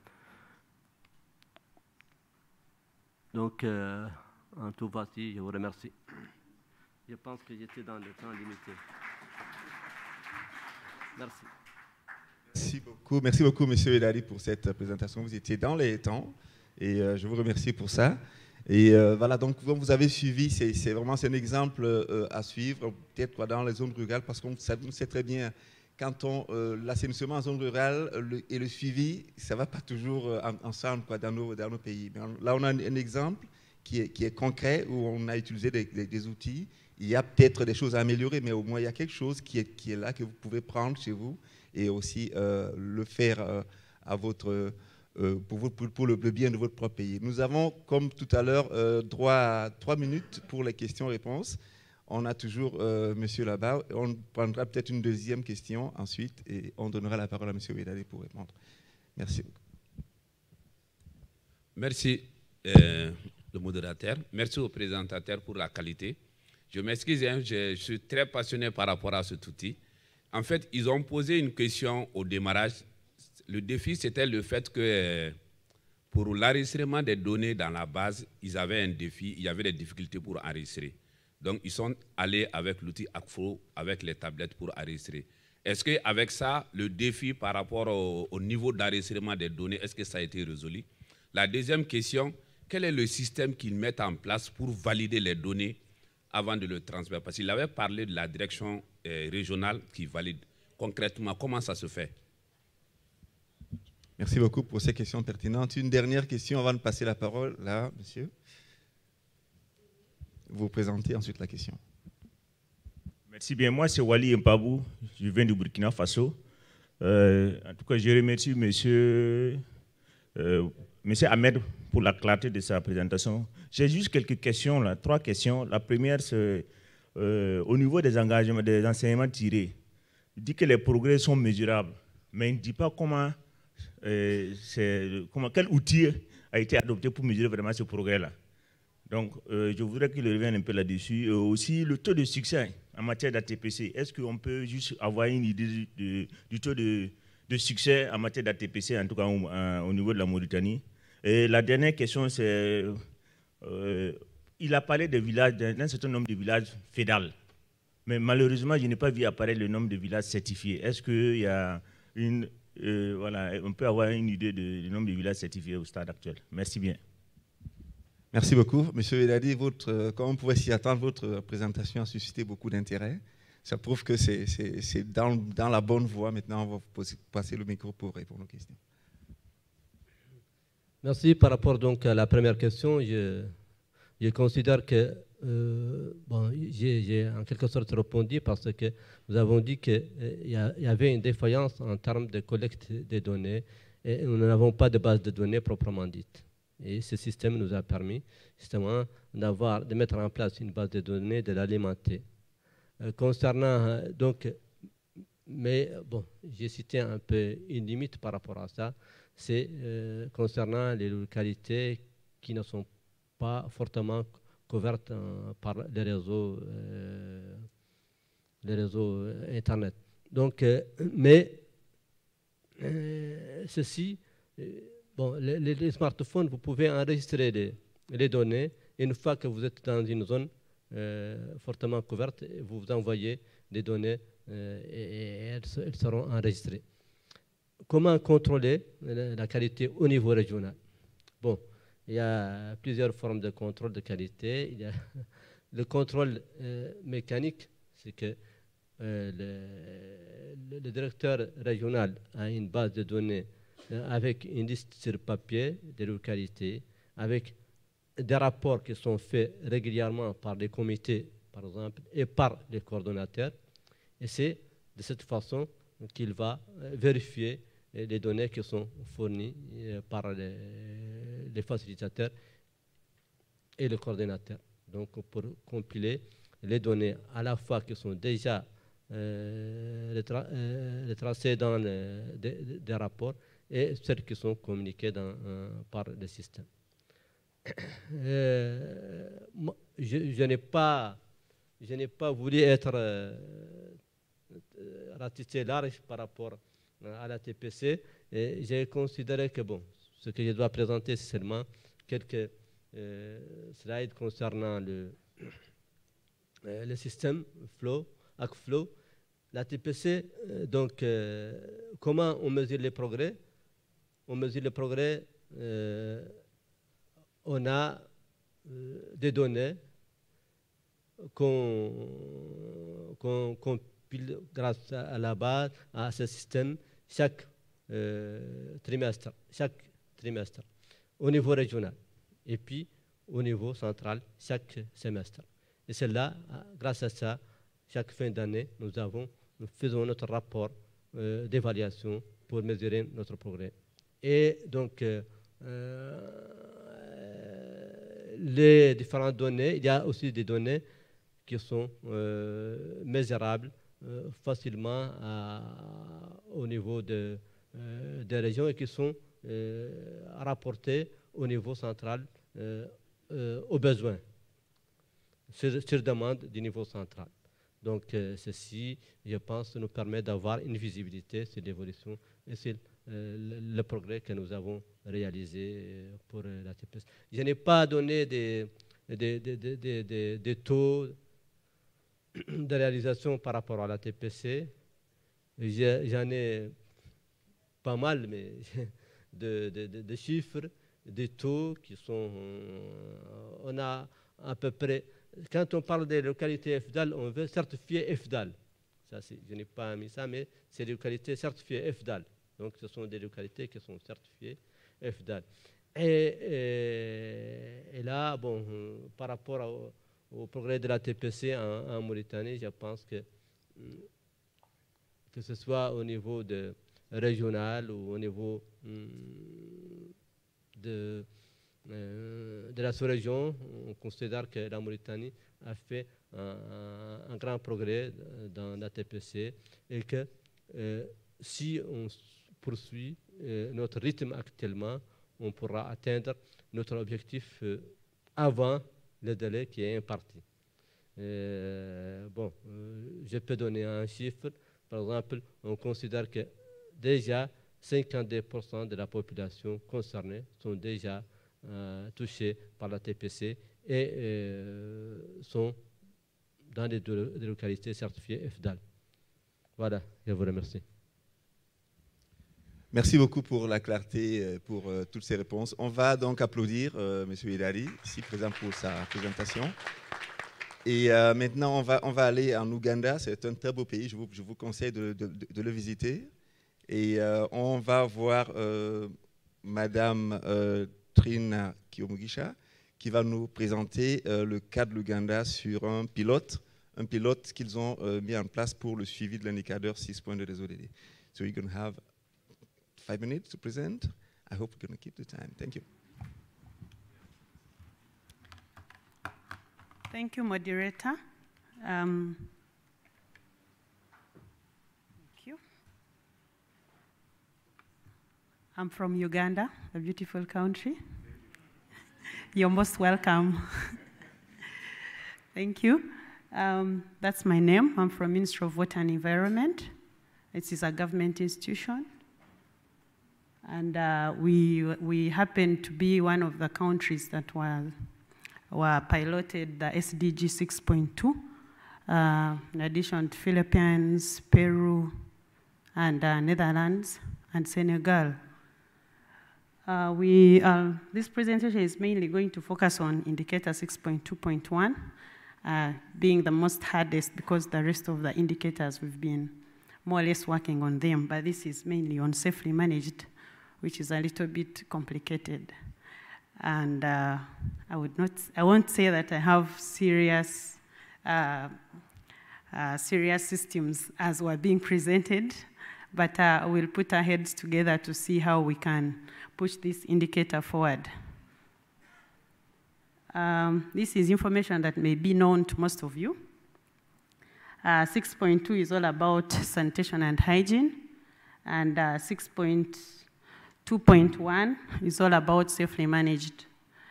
Donc, en tout cas, je vous remercie. Je pense que j'étais dans le temps limité. Merci. Merci beaucoup, merci beaucoup, Monsieur Edali, pour cette présentation. Vous étiez dans les temps et euh, je vous remercie pour ça. Et euh, voilà, donc vous avez suivi, c'est vraiment un exemple euh, à suivre, peut-être dans les zones rurales, parce qu'on sait très bien quand on l'assainissement en zone rurale et le suivi, ça va pas toujours ensemble dans, nos, dans nos pays. là, on a un, exemple qui est, concret où on a utilisé des outils il y a peut-être des choses à améliorer, mais au moins il y a quelque chose qui est, qui est là, que vous pouvez prendre chez vous et aussi euh, le faire euh, à votre, euh, pour, pour, le, bien de votre propre pays. Nous avons, comme tout à l'heure, droit à trois minutes pour les questions-réponses. On a toujours Monsieur là-bas. On prendra peut-être une deuxième question ensuite et on donnera la parole à Monsieur Ouedale pour répondre. Merci Merci, le modérateur. Merci au présentateur pour la qualité. Je m'excuse, hein, je, suis très passionné par rapport à cet outil. En fait, ils ont posé une question au démarrage. Le défi, c'était le fait que euh, pour l'enregistrement des données dans la base, ils avaient un défi, il y avait des difficultés pour enregistrer. Donc, ils sont allés avec l'outil ACFO, avec les tablettes pour enregistrer. Est-ce que avec ça, le défi par rapport au niveau d'enregistrement des données, est-ce que ça a été résolu La deuxième question, quel est le système qu'ils mettent en place pour valider les données avant de le transmettre Parce qu'il avait parlé de la direction euh, régionale qui valide. Concrètement, comment ça se fait Merci beaucoup pour ces questions pertinentes. Une dernière question avant de passer la parole. Là, monsieur. Vous présentez ensuite la question. Merci bien. Moi, c'est Wali Mpabou. Je viens du Burkina Faso. Euh, en tout cas, je remercie monsieur euh, Monsieur Ahmed, pour la clarté de sa présentation, j'ai juste quelques questions, là, trois questions. La première, c'est euh, au niveau des engagements, des enseignements tirés. Il dit que les progrès sont mesurables, mais il ne dit pas comment, euh, quel outil a été adopté pour mesurer vraiment ce progrès-là. Donc, euh, je voudrais qu'il revienne un peu là-dessus. aussi, le taux de succès en matière d'ATPC. Est-ce qu'on peut juste avoir une idée du taux de, succès en matière d'ATPC, en tout cas au niveau de la Mauritanie et la dernière question, c'est... Euh, euh, il a parlé de villages, d'un certain nombre de villages fédales. Mais malheureusement, je n'ai pas vu apparaître le nombre de villages certifiés. Est-ce qu'il y a une... Euh, voilà, on peut avoir une idée du nombre de villages certifiés au stade actuel. Merci bien. Merci beaucoup. Monsieur Védadi, votre, comme on pouvait s'y attendre, votre présentation a suscité beaucoup d'intérêt. Ça prouve que c'est dans, la bonne voie. Maintenant, on va passer le micro pour répondre aux questions. Merci. Par rapport donc à la première question, je, considère que euh, bon, j'ai en quelque sorte répondu parce que nous avons dit qu'il euh, y, avait une défaillance en termes de collecte des données et nous n'avons pas de base de données proprement dite. Et ce système nous a permis justement d'avoir, de mettre en place une base de données, de l'alimenter. Euh, concernant donc, mais bon, j'ai cité un peu une limite par rapport à ça c'est euh, concernant les localités qui ne sont pas fortement couvertes euh, par les réseaux, euh, Internet. Donc, mais ceci, les, smartphones, vous pouvez enregistrer les, données. Une fois que vous êtes dans une zone fortement couverte, vous, envoyez des données et, elles seront enregistrées comment contrôler la qualité au niveau régional Bon, il y a plusieurs formes de contrôle de qualité. Il y a (laughs) le contrôle euh, mécanique, c'est que euh, le, directeur régional a une base de données euh, avec une liste sur papier des localités, avec des rapports qui sont faits régulièrement par les comités, par exemple, et par les coordonnateurs. Et c'est de cette façon qu'il va vérifier les données qui sont fournies euh, par les, facilitateurs et le coordinateur. Donc pour compiler les données à la fois qui sont déjà euh, euh, tracées dans des, rapports et celles qui sont communiquées par le système. (coughs) je, n'ai pas, pas voulu être ratissé large par rapport euh, à la TPC et j'ai considéré que bon, ce que je dois présenter, c'est seulement quelques euh, slides concernant le, (coughs) euh, le système Flow, ACFlow. La TPC, donc, comment on mesure les progrès On mesure les progrès, on a des données qu'on compile grâce à la base, à ce système chaque euh, trimestre, chaque trimestre, au niveau régional, et puis au niveau central, chaque semestre. Et c'est là, ah, grâce à ça, chaque fin d'année, nous, avons, nous faisons notre rapport euh, d'évaluation pour mesurer notre progrès. Et donc, euh, les différentes données, il y a aussi des données qui sont mesurables euh, facilement au niveau de, euh, des régions et qui sont euh, rapportées au niveau central aux besoins, sur, demande du niveau central. Donc ceci, je pense, nous permet d'avoir une visibilité sur l'évolution et sur le, progrès que nous avons réalisé pour la TPS. Je n'ai pas donné des, des, des, des taux de réalisation par rapport à la TPC. J'en ai pas mal mais (laughs) de, chiffres, des taux qui sont... Euh, on a à peu près... Quand on parle des localités FDAL, on veut certifier FDAL. Ça, je n'ai pas mis ça, mais c'est des localités certifiées FDAL. Donc ce sont des localités qui sont certifiées FDAL. Et, et, et là, bon, euh, par rapport à au progrès de la TPC en, Mauritanie, je pense que mm, que ce soit au niveau de régional ou au niveau mm, de, euh, de la sous-région, on considère que la Mauritanie a fait un, grand progrès euh, dans la TPC et que euh, si on poursuit notre rythme actuellement, on pourra atteindre notre objectif avant le délai qui est imparti. Euh, bon, euh, je peux donner un chiffre. Par exemple, on considère que déjà 52% de la population concernée sont déjà euh, touchés par la TPC et sont dans des localités certifiées FDAL. Voilà, je vous remercie. Merci beaucoup pour la clarté, euh, pour euh, toutes ces réponses. On va donc applaudir euh, Monsieur M. Hilary, ici présent pour sa présentation. Et maintenant, on va, on va aller en Ouganda. C'est un très beau pays. Je vous, conseille de, le visiter. Et on va voir Madame Trina Kiyomugisha qui va nous présenter le cas de l'Ouganda sur un pilote, un pilote qu'ils ont mis en place pour le suivi de l'indicateur 6.2 des ODD. five minutes to present. I hope we're going to keep the time. Thank you. Thank you, moderator. Um, thank you. I'm from Uganda, a beautiful country. You're most welcome. (laughs) thank you. Um, that's my name. I'm from Ministry of Water and Environment. It is a government institution. And uh, we, we happened to be one of the countries that were, were piloted the SDG 6.2, uh, in addition to Philippines, Peru, and uh, Netherlands, and Senegal. Uh, we, uh, this presentation is mainly going to focus on indicator 6.2.1 uh, being the most hardest because the rest of the indicators we've been more or less working on them, but this is mainly on safely managed which is a little bit complicated. And uh, I would not, I won't say that I have serious, uh, uh, serious systems as were being presented, but uh, we'll put our heads together to see how we can push this indicator forward. Um, this is information that may be known to most of you. Uh, 6.2 is all about sanitation and hygiene, and uh, 6. 2.1 is all about safely managed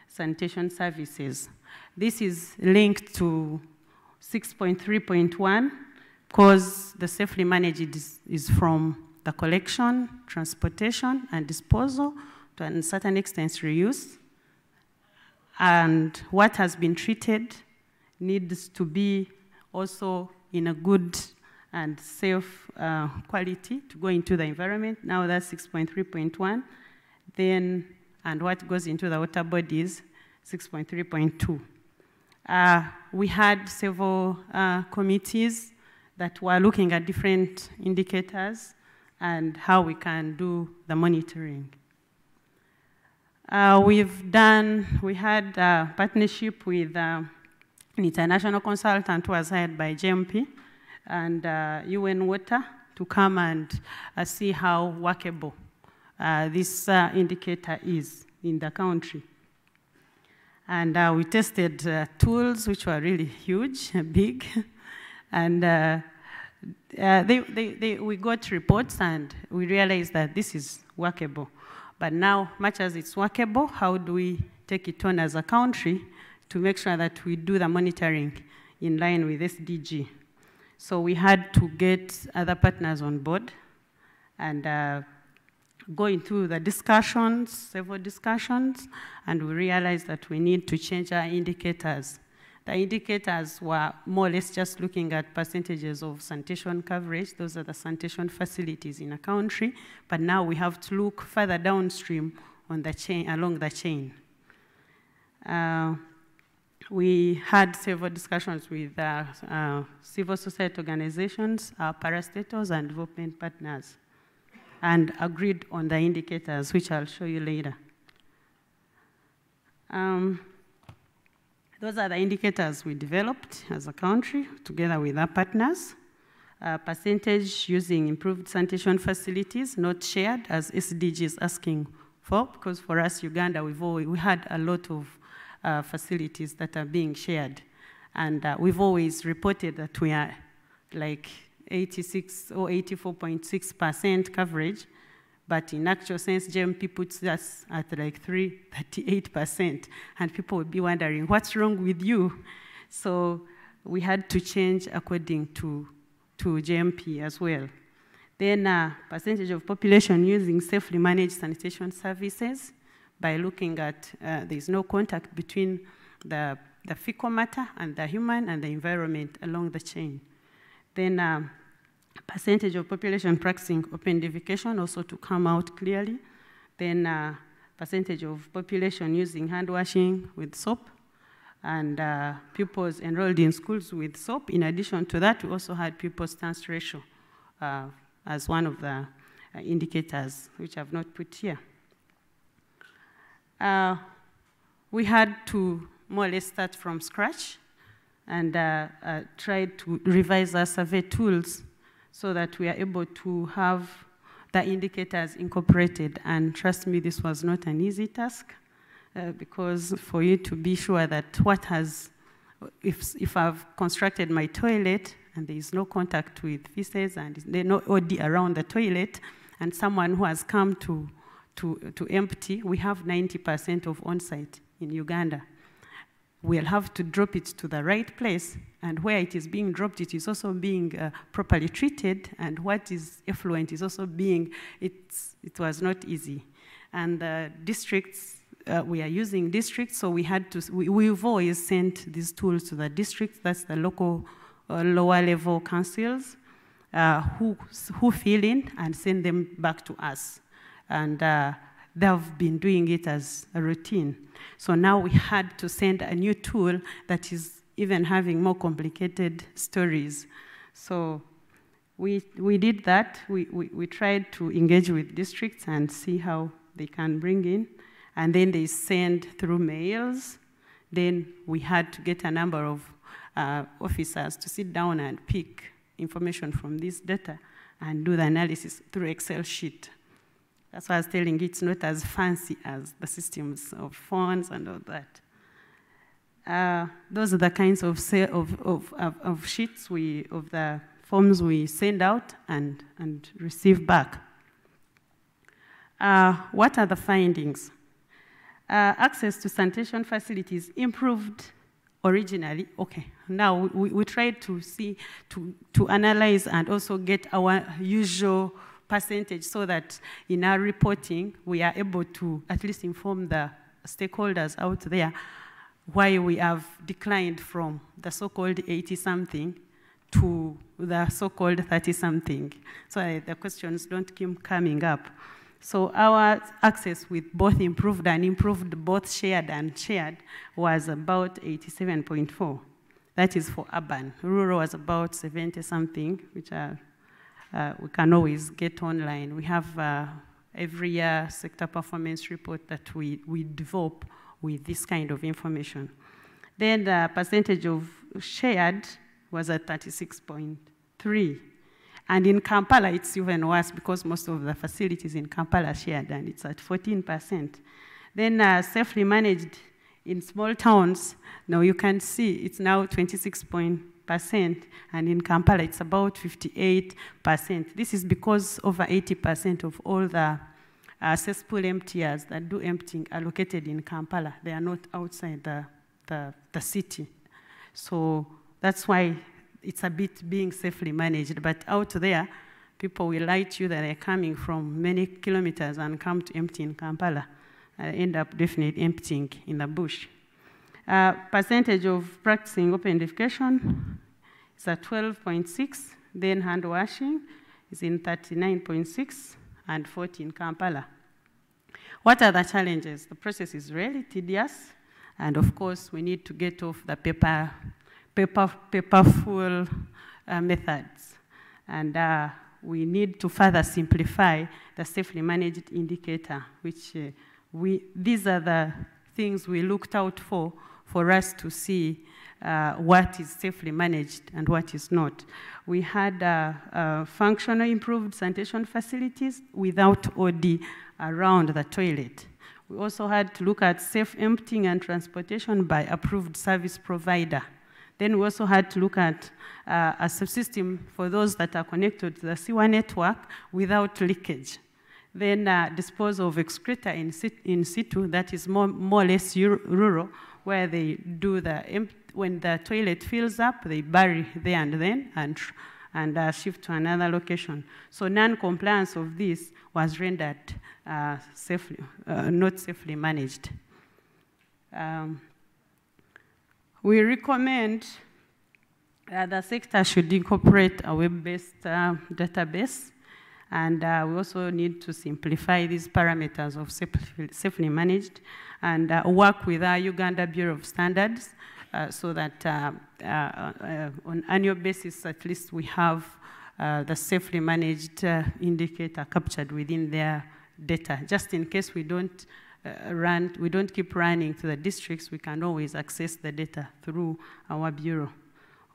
sanitation services. This is linked to 6.3.1 because the safely managed is, is, from the collection, transportation, and disposal to a certain extent reuse. And what has been treated needs to be also in a good and safe uh, quality to go into the environment. Now that's 6.3.1. Then, and what goes into the water bodies, 6.3.2. Uh, we had several uh, committees that were looking at different indicators and how we can do the monitoring. Uh, we've done, we had a partnership with uh, an international consultant who was hired by JMP and UN uh, Water to come and uh, see how workable uh, this indicator is in the country. And uh, we tested uh, tools which were really huge, (laughs) big. and uh, they, they, they, we got reports and we realized that this is workable. But now, much as it's workable, how do we take it on as a country to make sure that we do the monitoring in line with SDG? So we had to get other partners on board and uh, going through the discussions, several discussions, and we realized that we need to change our indicators. The indicators were more or less just looking at percentages of sanitation coverage. Those are the sanitation facilities in a country. But now we have to look further downstream on the chain, along the chain. Uh, we had several discussions with uh, uh, civil society organizations, our uh, parastatals, and development partners, and agreed on the indicators, which I'll show you later. Um, those are the indicators we developed as a country, together with our partners. Uh, percentage using improved sanitation facilities, not shared, as SDG is asking for, because for us, Uganda, we've always, we had a lot of uh, facilities that are being shared. And uh, we've always reported that we are like 86 or 84.6% coverage, but in actual sense, GMP puts us at like 3, 38%. And people would be wondering, what's wrong with you? So we had to change according to, to GMP as well. Then uh, percentage of population using safely managed sanitation services by looking at uh, there's no contact between the, the fecal matter and the human and the environment along the chain. Then um, percentage of population practicing open defecation also to come out clearly. Then uh, percentage of population using hand washing with soap and uh, pupils enrolled in schools with soap. In addition to that, we also had pupils stance ratio uh, as one of the uh, indicators, which I've not put here. Uh, we had to more or less start from scratch and uh, uh, try to revise our survey tools so that we are able to have the indicators incorporated. And trust me, this was not an easy task uh, because for you to be sure that what has, if, if I've constructed my toilet and there is no contact with feces and there's no OD around the toilet and someone who has come to to, to empty, we have 90% of on-site in Uganda. We'll have to drop it to the right place, and where it is being dropped, it is also being uh, properly treated, and what is effluent is also being, it's, it was not easy. And uh, districts, uh, we are using districts, so we had to, we, have always sent these tools to the districts, that's the local uh, lower level councils, uh, who, who fill in and send them back to us and uh, they've been doing it as a routine. So now we had to send a new tool that is even having more complicated stories. So we, we did that. We, we, we tried to engage with districts and see how they can bring in. And then they send through mails. Then we had to get a number of uh, officers to sit down and pick information from this data and do the analysis through Excel sheet. That's why I was telling you it's not as fancy as the systems of phones and all that. Uh, those are the kinds of, of, of, of, sheets we, of the forms we send out and, and receive back. Uh, what are the findings? Uh, access to sanitation facilities improved originally. Okay, now we, we try to see, to, to analyze and also get our usual percentage so that in our reporting, we are able to at least inform the stakeholders out there why we have declined from the so-called 80-something to the so-called 30-something. So uh, the questions don't keep coming up. So our access with both improved and improved, both shared and shared, was about 87.4. That is for urban. Rural was about 70-something, which are uh, we can always get online. We have uh, every year sector performance report that we, we develop with this kind of information. Then the percentage of shared was at 36.3. And in Kampala, it's even worse because most of the facilities in Kampala are shared and it's at 14%. Then uh, safely managed in small towns, now you can see it's now 26.3 percent and in Kampala it's about 58%. This is because over 80% of all the uh, cesspool emptiers that do emptying are located in Kampala. They are not outside the, the, the city. So that's why it's a bit being safely managed. But out there, people will lie to you that they're coming from many kilometers and come to empty in Kampala. I end up definitely emptying in the bush. Uh, percentage of practicing open defecation is at 12.6, then hand washing is in 39.6, and 14 Kampala. What are the challenges? The process is really tedious, and of course, we need to get off the paper, paper, paper uh, methods. And uh, we need to further simplify the safely managed indicator, which uh, we, these are the things we looked out for for us to see uh, what is safely managed and what is not. We had uh, uh, functional improved sanitation facilities without OD around the toilet. We also had to look at safe emptying and transportation by approved service provider. Then we also had to look at uh, a subsystem for those that are connected to the sewer network without leakage. Then uh, disposal of excreta in, in situ that is more, more or less rural where they do the, when the toilet fills up, they bury there and then and, and uh, shift to another location. So non-compliance of this was rendered uh, safely, uh, not safely managed. Um, we recommend that uh, the sector should incorporate a web-based uh, database, and uh, we also need to simplify these parameters of safely managed and uh, work with our Uganda Bureau of Standards uh, so that uh, on annual basis, at least we have the safely managed indicator captured within their data, just in case we don't uh, run, we don't keep running to the districts, we can always access the data through our Bureau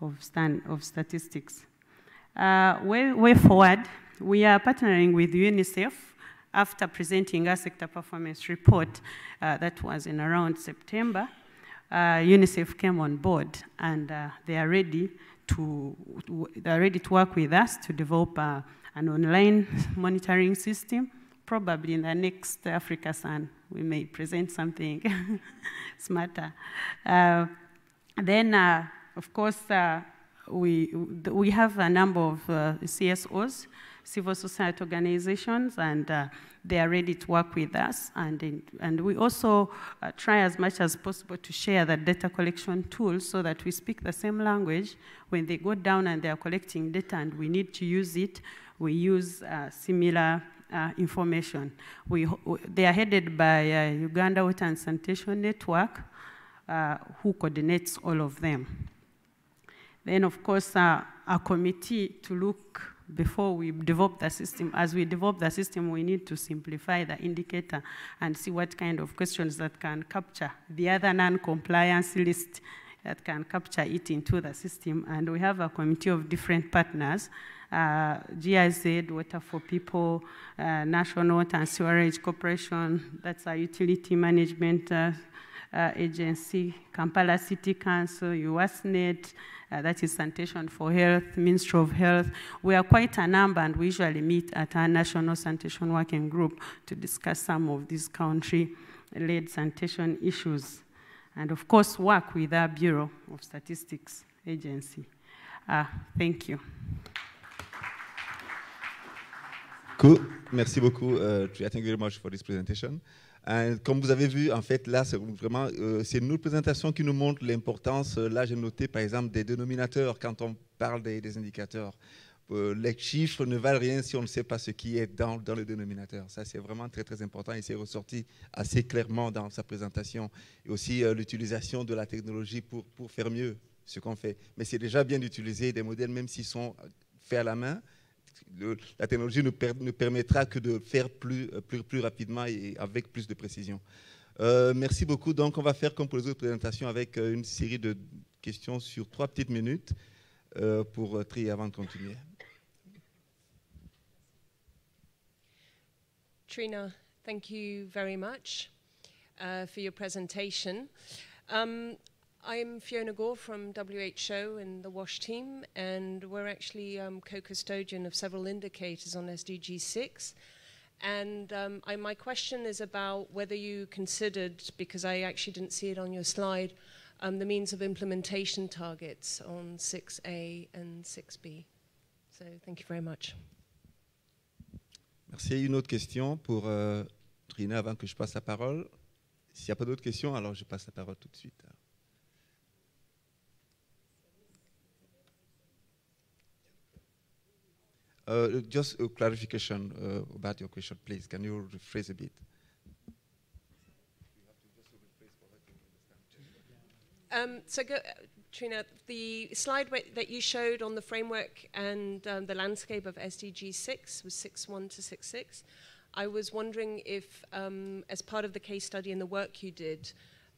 of, Stan of Statistics. Uh, way, way forward, we are partnering with UNICEF after presenting our sector performance report uh, that was in around September, uh, UNICEF came on board and uh, they are ready to they are ready to work with us to develop uh, an online (laughs) monitoring system. Probably in the next Africa Sun, we may present something (laughs) smarter. Uh, then, uh, of course, we we have a number of CSOs civil society organizations, and uh, they are ready to work with us. And, in, and we also uh, try as much as possible to share the data collection tools so that we speak the same language when they go down and they are collecting data and we need to use it, we use uh, similar uh, information. We, they are headed by uh, Uganda Water and Sanitation Network, uh, who coordinates all of them. Then, of course, a uh, committee to look before we develop the system. As we develop the system, we need to simplify the indicator and see what kind of questions that can capture the other non-compliance list that can capture it into the system. And we have a committee of different partners, uh, GIZ, Water for People, uh, National Water and Sewerage Corporation, that's our utility management uh, uh, agency, Kampala City Council, USNet, uh, that is Sanitation for Health, Ministry of Health. We are quite a number and we usually meet at our National Sanitation Working Group to discuss some of these country-led sanitation issues. And of course, work with our Bureau of Statistics Agency. Uh, thank you. Cool. Merci beaucoup. Uh, thank you very much for this presentation. Hein, comme vous avez vu, en fait, là, c'est vraiment euh, autre présentation qui nous montre l'importance. Euh, là, j'ai noté, par exemple, des dénominateurs quand on parle des, indicateurs. Euh, les chiffres ne valent rien si on ne sait pas ce qui est dans, dans le dénominateur. Ça, c'est vraiment très, très important et c'est ressorti assez clairement dans sa présentation. Et aussi l'utilisation de la technologie pour, pour faire mieux ce qu'on fait. Mais c'est déjà bien d'utiliser des modèles, même s'ils sont faits à la main, la technologie ne, permettra que de faire plus, euh, plus, plus rapidement et avec plus de précision. Euh, merci beaucoup. Donc, on va faire comme pour les autres présentations avec euh, une série de questions sur trois petites minutes pour trier avant de continuer. Trina, thank you very much présentation. Uh, for your presentation. Um, I'm Fiona Gore from WHO and the WASH team, and we're actually um, co-custodian of several indicators on SDG 6. And um, I, my question is about whether you considered, because I actually didn't see it on your slide, um, the means of implementation targets on 6A and 6B. So thank you very much. Merci. Une autre question pour euh, Trina avant que je passe la parole. S'il n'y a pas d'autres questions, alors je passe la parole tout de suite. Uh, just a clarification uh, about your question, please. Can you rephrase a bit? Um, so, go, uh, Trina, the slide that you showed on the framework and um, the landscape of SDG 6 was 6.1 to 6.6. I was wondering if, um, as part of the case study and the work you did,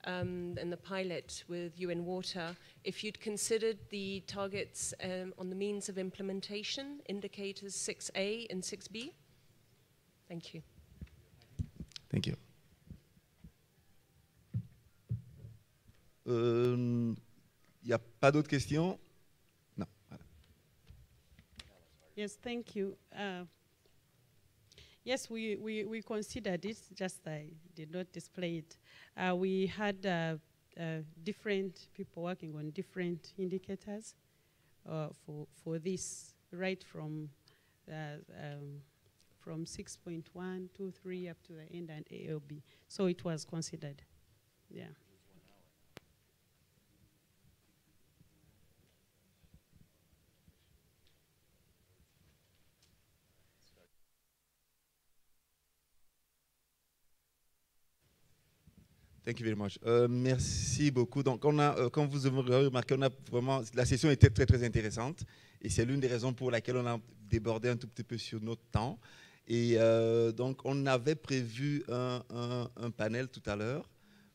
um, and the pilot with UN Water, if you'd considered the targets um, on the means of implementation, indicators 6A and 6B? Thank you. Thank you. Il um, n'y pas d'autres questions? No. Yes, thank you. Uh, Yes, we, we, we considered it, just I did not display it. Uh, we had uh, uh, different people working on different indicators uh, for, for this, right from, uh, um, from 6.1, 2, 3 up to the end and ALB. So it was considered, yeah. Euh, merci beaucoup. Donc, on a, euh, comme vous avez remarqué, on a vraiment, la session était très, très intéressante. Et c'est l'une des raisons pour laquelle on a débordé un tout petit peu sur notre temps. Et euh, donc, on avait prévu un, un panel tout à l'heure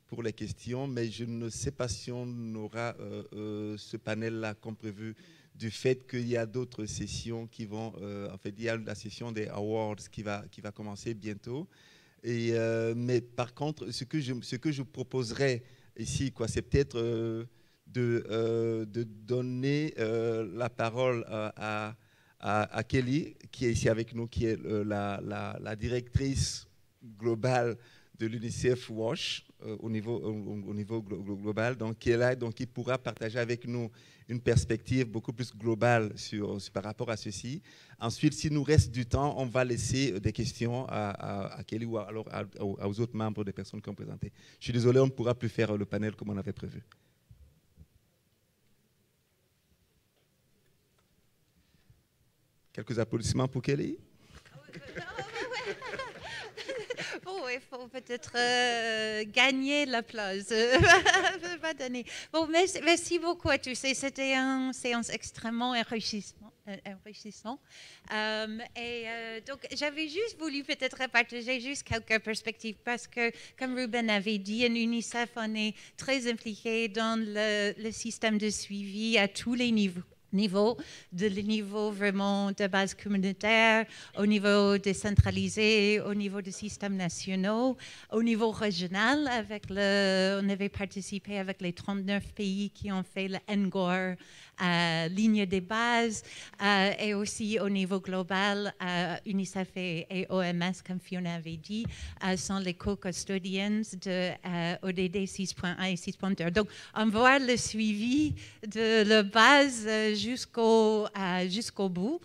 pour les questions, mais je ne sais pas si on aura ce panel-là comme prévu du fait qu'il y a d'autres sessions qui vont... en fait, il y a la session des awards qui va, qui va commencer bientôt. Euh, mais par contre, ce que je, ce que je proposerais ici, quoi, c'est peut-être euh, de, euh, de, donner la parole à, à, Kelly, qui est ici avec nous, qui est la, la directrice globale de l'UNICEF WASH euh, au, niveau, global, donc, qui est donc qui pourra partager avec nous une perspective beaucoup plus globale par rapport à ceci. Ensuite, s'il nous reste du temps, on va laisser euh, des questions à, à, Kelly ou alors aux autres membres des personnes qui ont présenté. Je suis désolé, on ne pourra plus faire euh, le panel comme on avait prévu. Quelques applaudissements pour Kelly. Ah il faut peut-être euh, gagner la place. (laughs) pas donner. Bon, merci, beaucoup à tous. C'était une séance extrêmement enrichissante. Euh, enrichissante. Euh, et donc, j'avais juste voulu peut-être partager juste quelques perspectives parce que, comme Ruben avait dit, en UNICEF, on est très impliqué dans le système de suivi à tous les niveaux niveau de niveau vraiment de base communautaire, au niveau décentralisé, au niveau des systèmes nationaux, au niveau régional. Avec le, on avait participé avec les 39 pays qui ont fait le NGOR euh, ligne des bases euh, et aussi au niveau global, euh, UNICEF et, OMS, comme Fiona avait dit, sont les co-custodians de ODD 6.1 et 6.2. Donc, on voit le suivi de la base jusqu'au jusqu'au bout.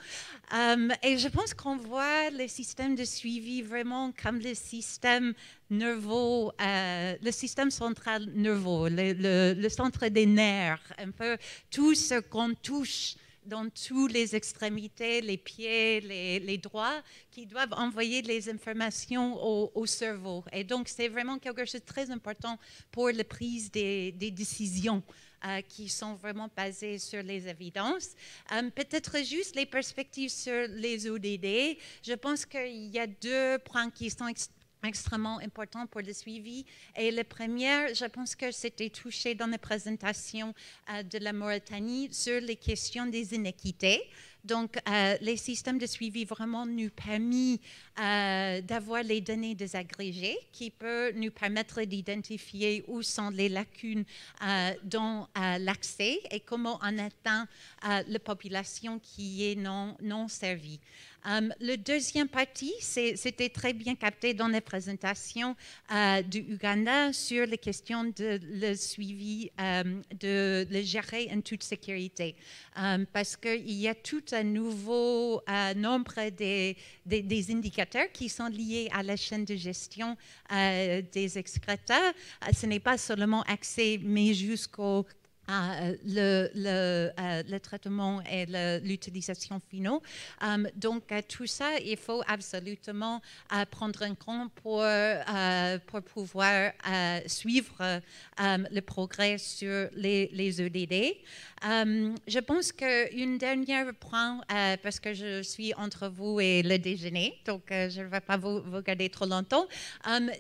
et je pense qu'on voit les systèmes de suivi vraiment comme le systèmes nerveux, euh, le système central nerveux, le, centre des nerfs, un peu tout ce qu'on touche dans toutes les extrémités, les pieds, les, doigts, qui doivent envoyer les informations au, cerveau. Et donc, c'est vraiment quelque chose de très important pour la prise des, décisions. Euh, qui sont vraiment basées sur les évidences. Euh, peut-être juste les perspectives sur les ODD. Je pense qu'il y a deux points qui sont extrêmement important pour le suivi. Et la première, je pense que c'était touché dans la présentation euh, de la Mauritanie sur les questions des inéquités. Donc, euh, les systèmes de suivi vraiment nous permettent euh, d'avoir les données désagrégées qui peuvent nous permettre d'identifier où sont les lacunes euh, dans l'accès et comment on atteint la population qui est non, non servie. le deuxième partie, c'était très bien capté dans les présentations du Uganda sur les questions de le suivi de le gérer en toute sécurité, parce qu'il y a tout un nouveau euh, nombre des, des, indicateurs qui sont liés à la chaîne de gestion euh, des excréteurs. Euh, ce n'est pas seulement accès, mais jusqu'au ah, euh, le, euh, le, traitement et l'utilisation finaux. Euh, donc, tout ça, il faut absolument prendre en compte pour, pour pouvoir suivre le progrès sur les, ODD. E je pense qu'une dernière point, parce que je suis entre vous et le déjeuner, donc je ne vais pas vous, vous garder trop longtemps,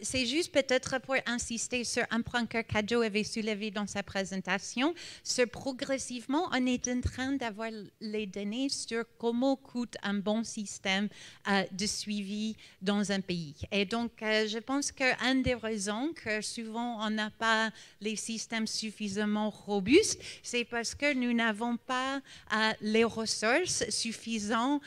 c'est juste peut-être pour insister sur un point que Kajo avait soulevé dans sa présentation se progressivement, on est en train d'avoir les données sur comment coûte un bon système euh, de suivi dans un pays. Et donc, euh, je pense qu'une des raisons que souvent on n'a pas les systèmes suffisamment robustes, c'est parce que nous n'avons pas euh, les ressources suffisantes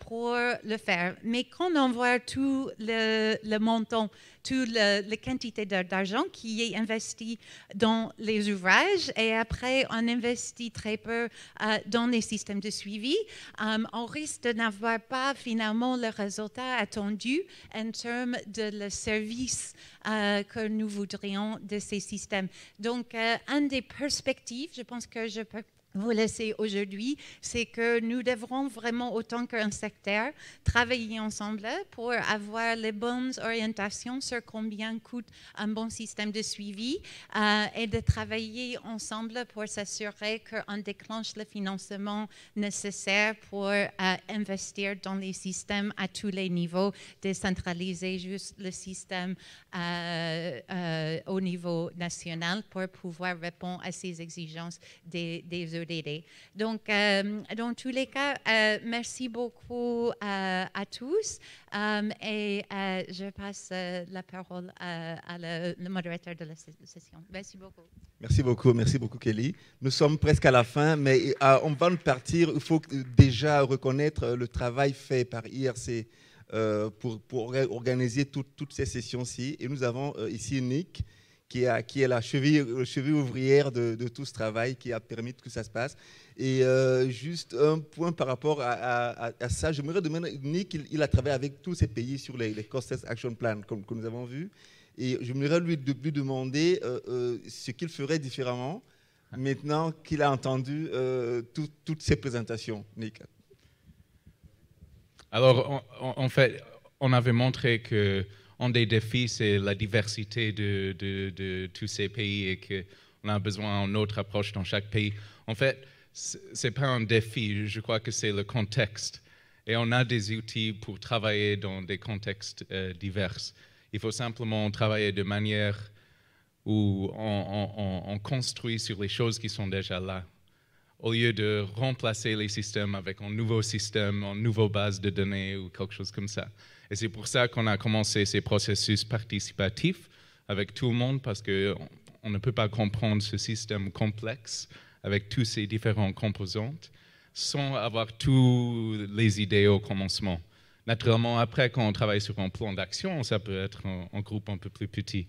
pour le faire. Mais quand on voit tout le montant toute la, quantité d'argent qui est investi dans les ouvrages et après on investit très peu euh, dans les systèmes de suivi, euh, on risque de n'avoir pas finalement le résultat attendu en termes de le service euh, que nous voudrions de ces systèmes. Donc, un des perspectives, je pense que je peux vous laissez aujourd'hui, c'est que nous devrons vraiment, autant qu'un secteur, travailler ensemble pour avoir les bonnes orientations sur combien coûte un bon système de suivi euh, et de travailler ensemble pour s'assurer qu'on déclenche le financement nécessaire pour euh, investir dans les systèmes à tous les niveaux, décentraliser juste le système euh, au niveau national pour pouvoir répondre à ces exigences des, des d'aider. Donc, euh, dans tous les cas, euh, merci beaucoup euh, à tous et je passe la parole à, le, modérateur de la session. Merci beaucoup. Merci beaucoup, merci beaucoup Kelly. Nous sommes presque à la fin, mais ah, on va partir. Il faut déjà reconnaître le travail fait par IRC. Pour, organiser toutes ces sessions-ci. Et nous avons ici Nick, qui est, qui est la cheville, ouvrière de, tout ce travail qui a permis que ça se passe. Et euh, juste un point par rapport à, ça, j'aimerais demander, Nick, il, a travaillé avec tous ces pays sur les, les Action Plan, comme, nous avons vu. Et je voudrais lui, de, lui demander euh, euh, ce qu'il ferait différemment maintenant qu'il a entendu toutes ces présentations, Nick. Alors, en fait, on avait montré que un des défis, c'est la diversité de, tous ces pays et qu'on a besoin d'une autre approche dans chaque pays. En fait, ce n'est pas un défi, je crois que c'est le contexte. Et on a des outils pour travailler dans des contextes euh, divers. Il faut simplement travailler de manière où on, construit sur les choses qui sont déjà là, au lieu de remplacer les systèmes avec un nouveau système, une nouvelle base de données ou quelque chose comme ça. Et c'est pour ça qu'on a commencé ces processus participatifs avec tout le monde, parce qu'on ne peut pas comprendre ce système complexe avec tous ces différentes composantes sans avoir tous les idées au commencement. Naturellement, après, quand on travaille sur un plan d'action, ça peut être en groupe un peu plus petit.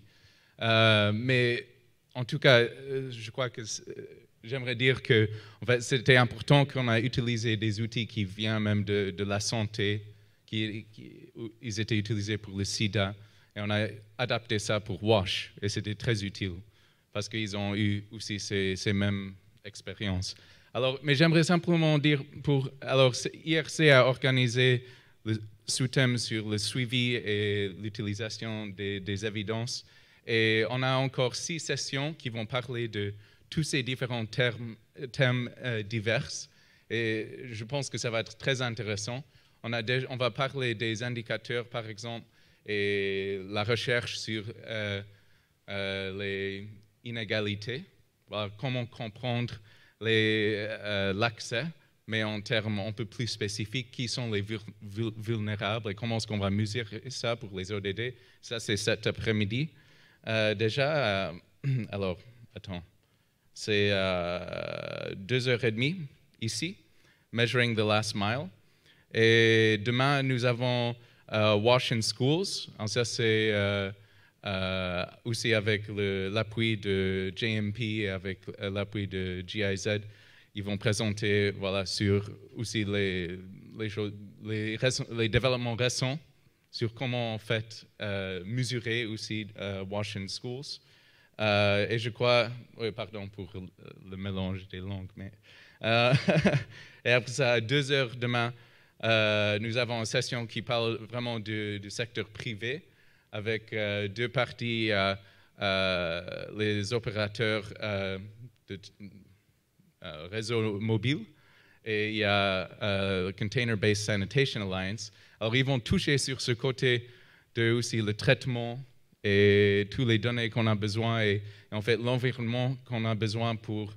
Euh, mais en tout cas, euh, je crois que euh, j'aimerais dire que c'était important qu'on a utilisé des outils qui viennent même de, de la santé, qui, ils étaient utilisés pour le sida. Et on a adapté ça pour WASH. Et c'était très utile parce qu'ils ont eu aussi ces, mêmes expériences. Alors, mais j'aimerais simplement dire pour. Alors, IRC a organisé le sous-thème sur le suivi et l'utilisation des, évidences. Et on a encore six sessions qui vont parler de tous ces différents termes, euh, thèmes euh, divers. Et je pense que ça va être très intéressant. On, va parler des indicateurs, par exemple, et la recherche sur euh, euh, les inégalités, comment comprendre euh, l'accès, mais en termes un peu plus spécifiques, qui sont les vulnérables et comment est-ce qu'on va mesurer ça pour les ODD. Ça, c'est cet après-midi. déjà, alors, attends, c'est deux heures et demie ici, Measuring the Last Mile. Et demain, nous avons euh, Wash in Schools. ça, c'est euh, euh, aussi avec l'appui de JMP et avec l'appui de GIZ. Ils vont présenter voilà, sur aussi les, les, les, développements récents sur comment en fait mesurer aussi Wash in Schools. et je crois, pardon pour le mélange des langues, mais (laughs) et après ça, à deux heures demain, euh, nous avons une session qui parle vraiment du, secteur privé avec euh, deux parties, euh, les opérateurs de réseau mobile et il y a Container Based Sanitation Alliance. Alors ils vont toucher sur ce côté de aussi le traitement et toutes les données qu'on a besoin et en fait l'environnement qu'on a besoin pour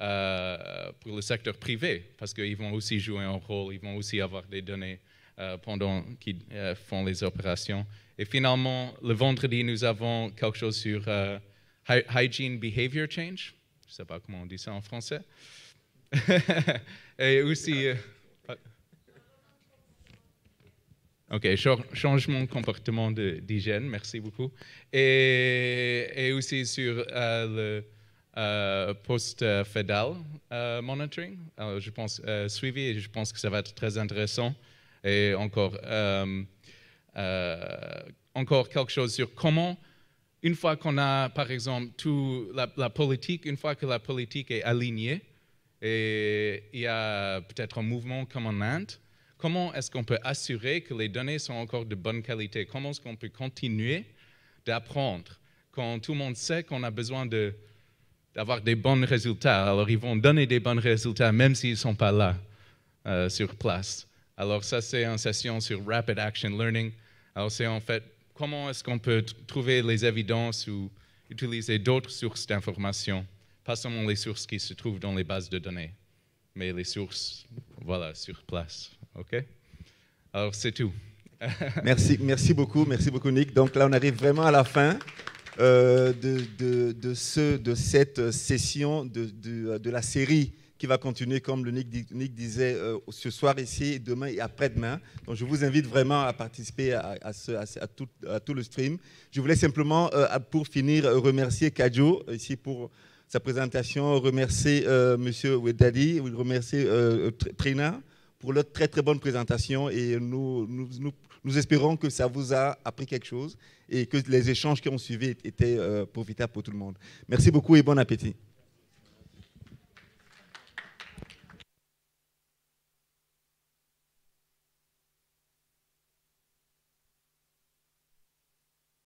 euh, pour le secteur privé, parce qu'ils vont aussi jouer un rôle, ils vont aussi avoir des données euh, pendant qu'ils euh, font les opérations. Et finalement, le vendredi, nous avons quelque chose sur Hygiene Behavior Change. Je ne sais pas comment on dit ça en français. (laughs) Et aussi... OK, changement de comportement d'hygiène, merci beaucoup. Et, aussi sur le euh, post-fédal euh, monitoring. je pense euh, suivi et je pense que ça va être très intéressant. Et encore, encore quelque chose sur comment une fois qu'on a, par exemple, tout la, la, politique, une fois que la politique est alignée et il y a peut-être un mouvement comme en Inde, comment est-ce qu'on peut assurer que les données sont encore de bonne qualité Comment est-ce qu'on peut continuer d'apprendre quand tout le monde sait qu'on a besoin de d'avoir des bons résultats. Alors, ils vont donner des bons résultats même s'ils ne sont pas là, euh, sur place. Alors, ça, c'est une session sur Rapid Action Learning. Alors, c'est en fait comment est-ce qu'on peut trouver les évidences ou utiliser d'autres sources d'informations, pas seulement les sources qui se trouvent dans les bases de données, mais les sources, voilà, sur place. OK Alors, c'est tout. (laughs) merci, merci beaucoup, merci beaucoup, Nick. Donc là, on arrive vraiment à la fin. Euh, de, de, de, de cette session de, de, de, la série qui va continuer, comme le Nick, Nick disait, euh, ce soir ici, demain et après-demain. Donc je vous invite vraiment à participer à, ce, à, tout, à tout, le stream. Je voulais simplement, euh, pour finir, remercier Kadjo ici pour sa présentation, remercier Monsieur Weddadi, remercier Trina pour leur très très bonne présentation et nous, nous, nous espérons que ça vous a appris quelque chose et que les échanges qui ont suivi étaient euh, profitables pour tout le monde. Merci beaucoup et bon appétit.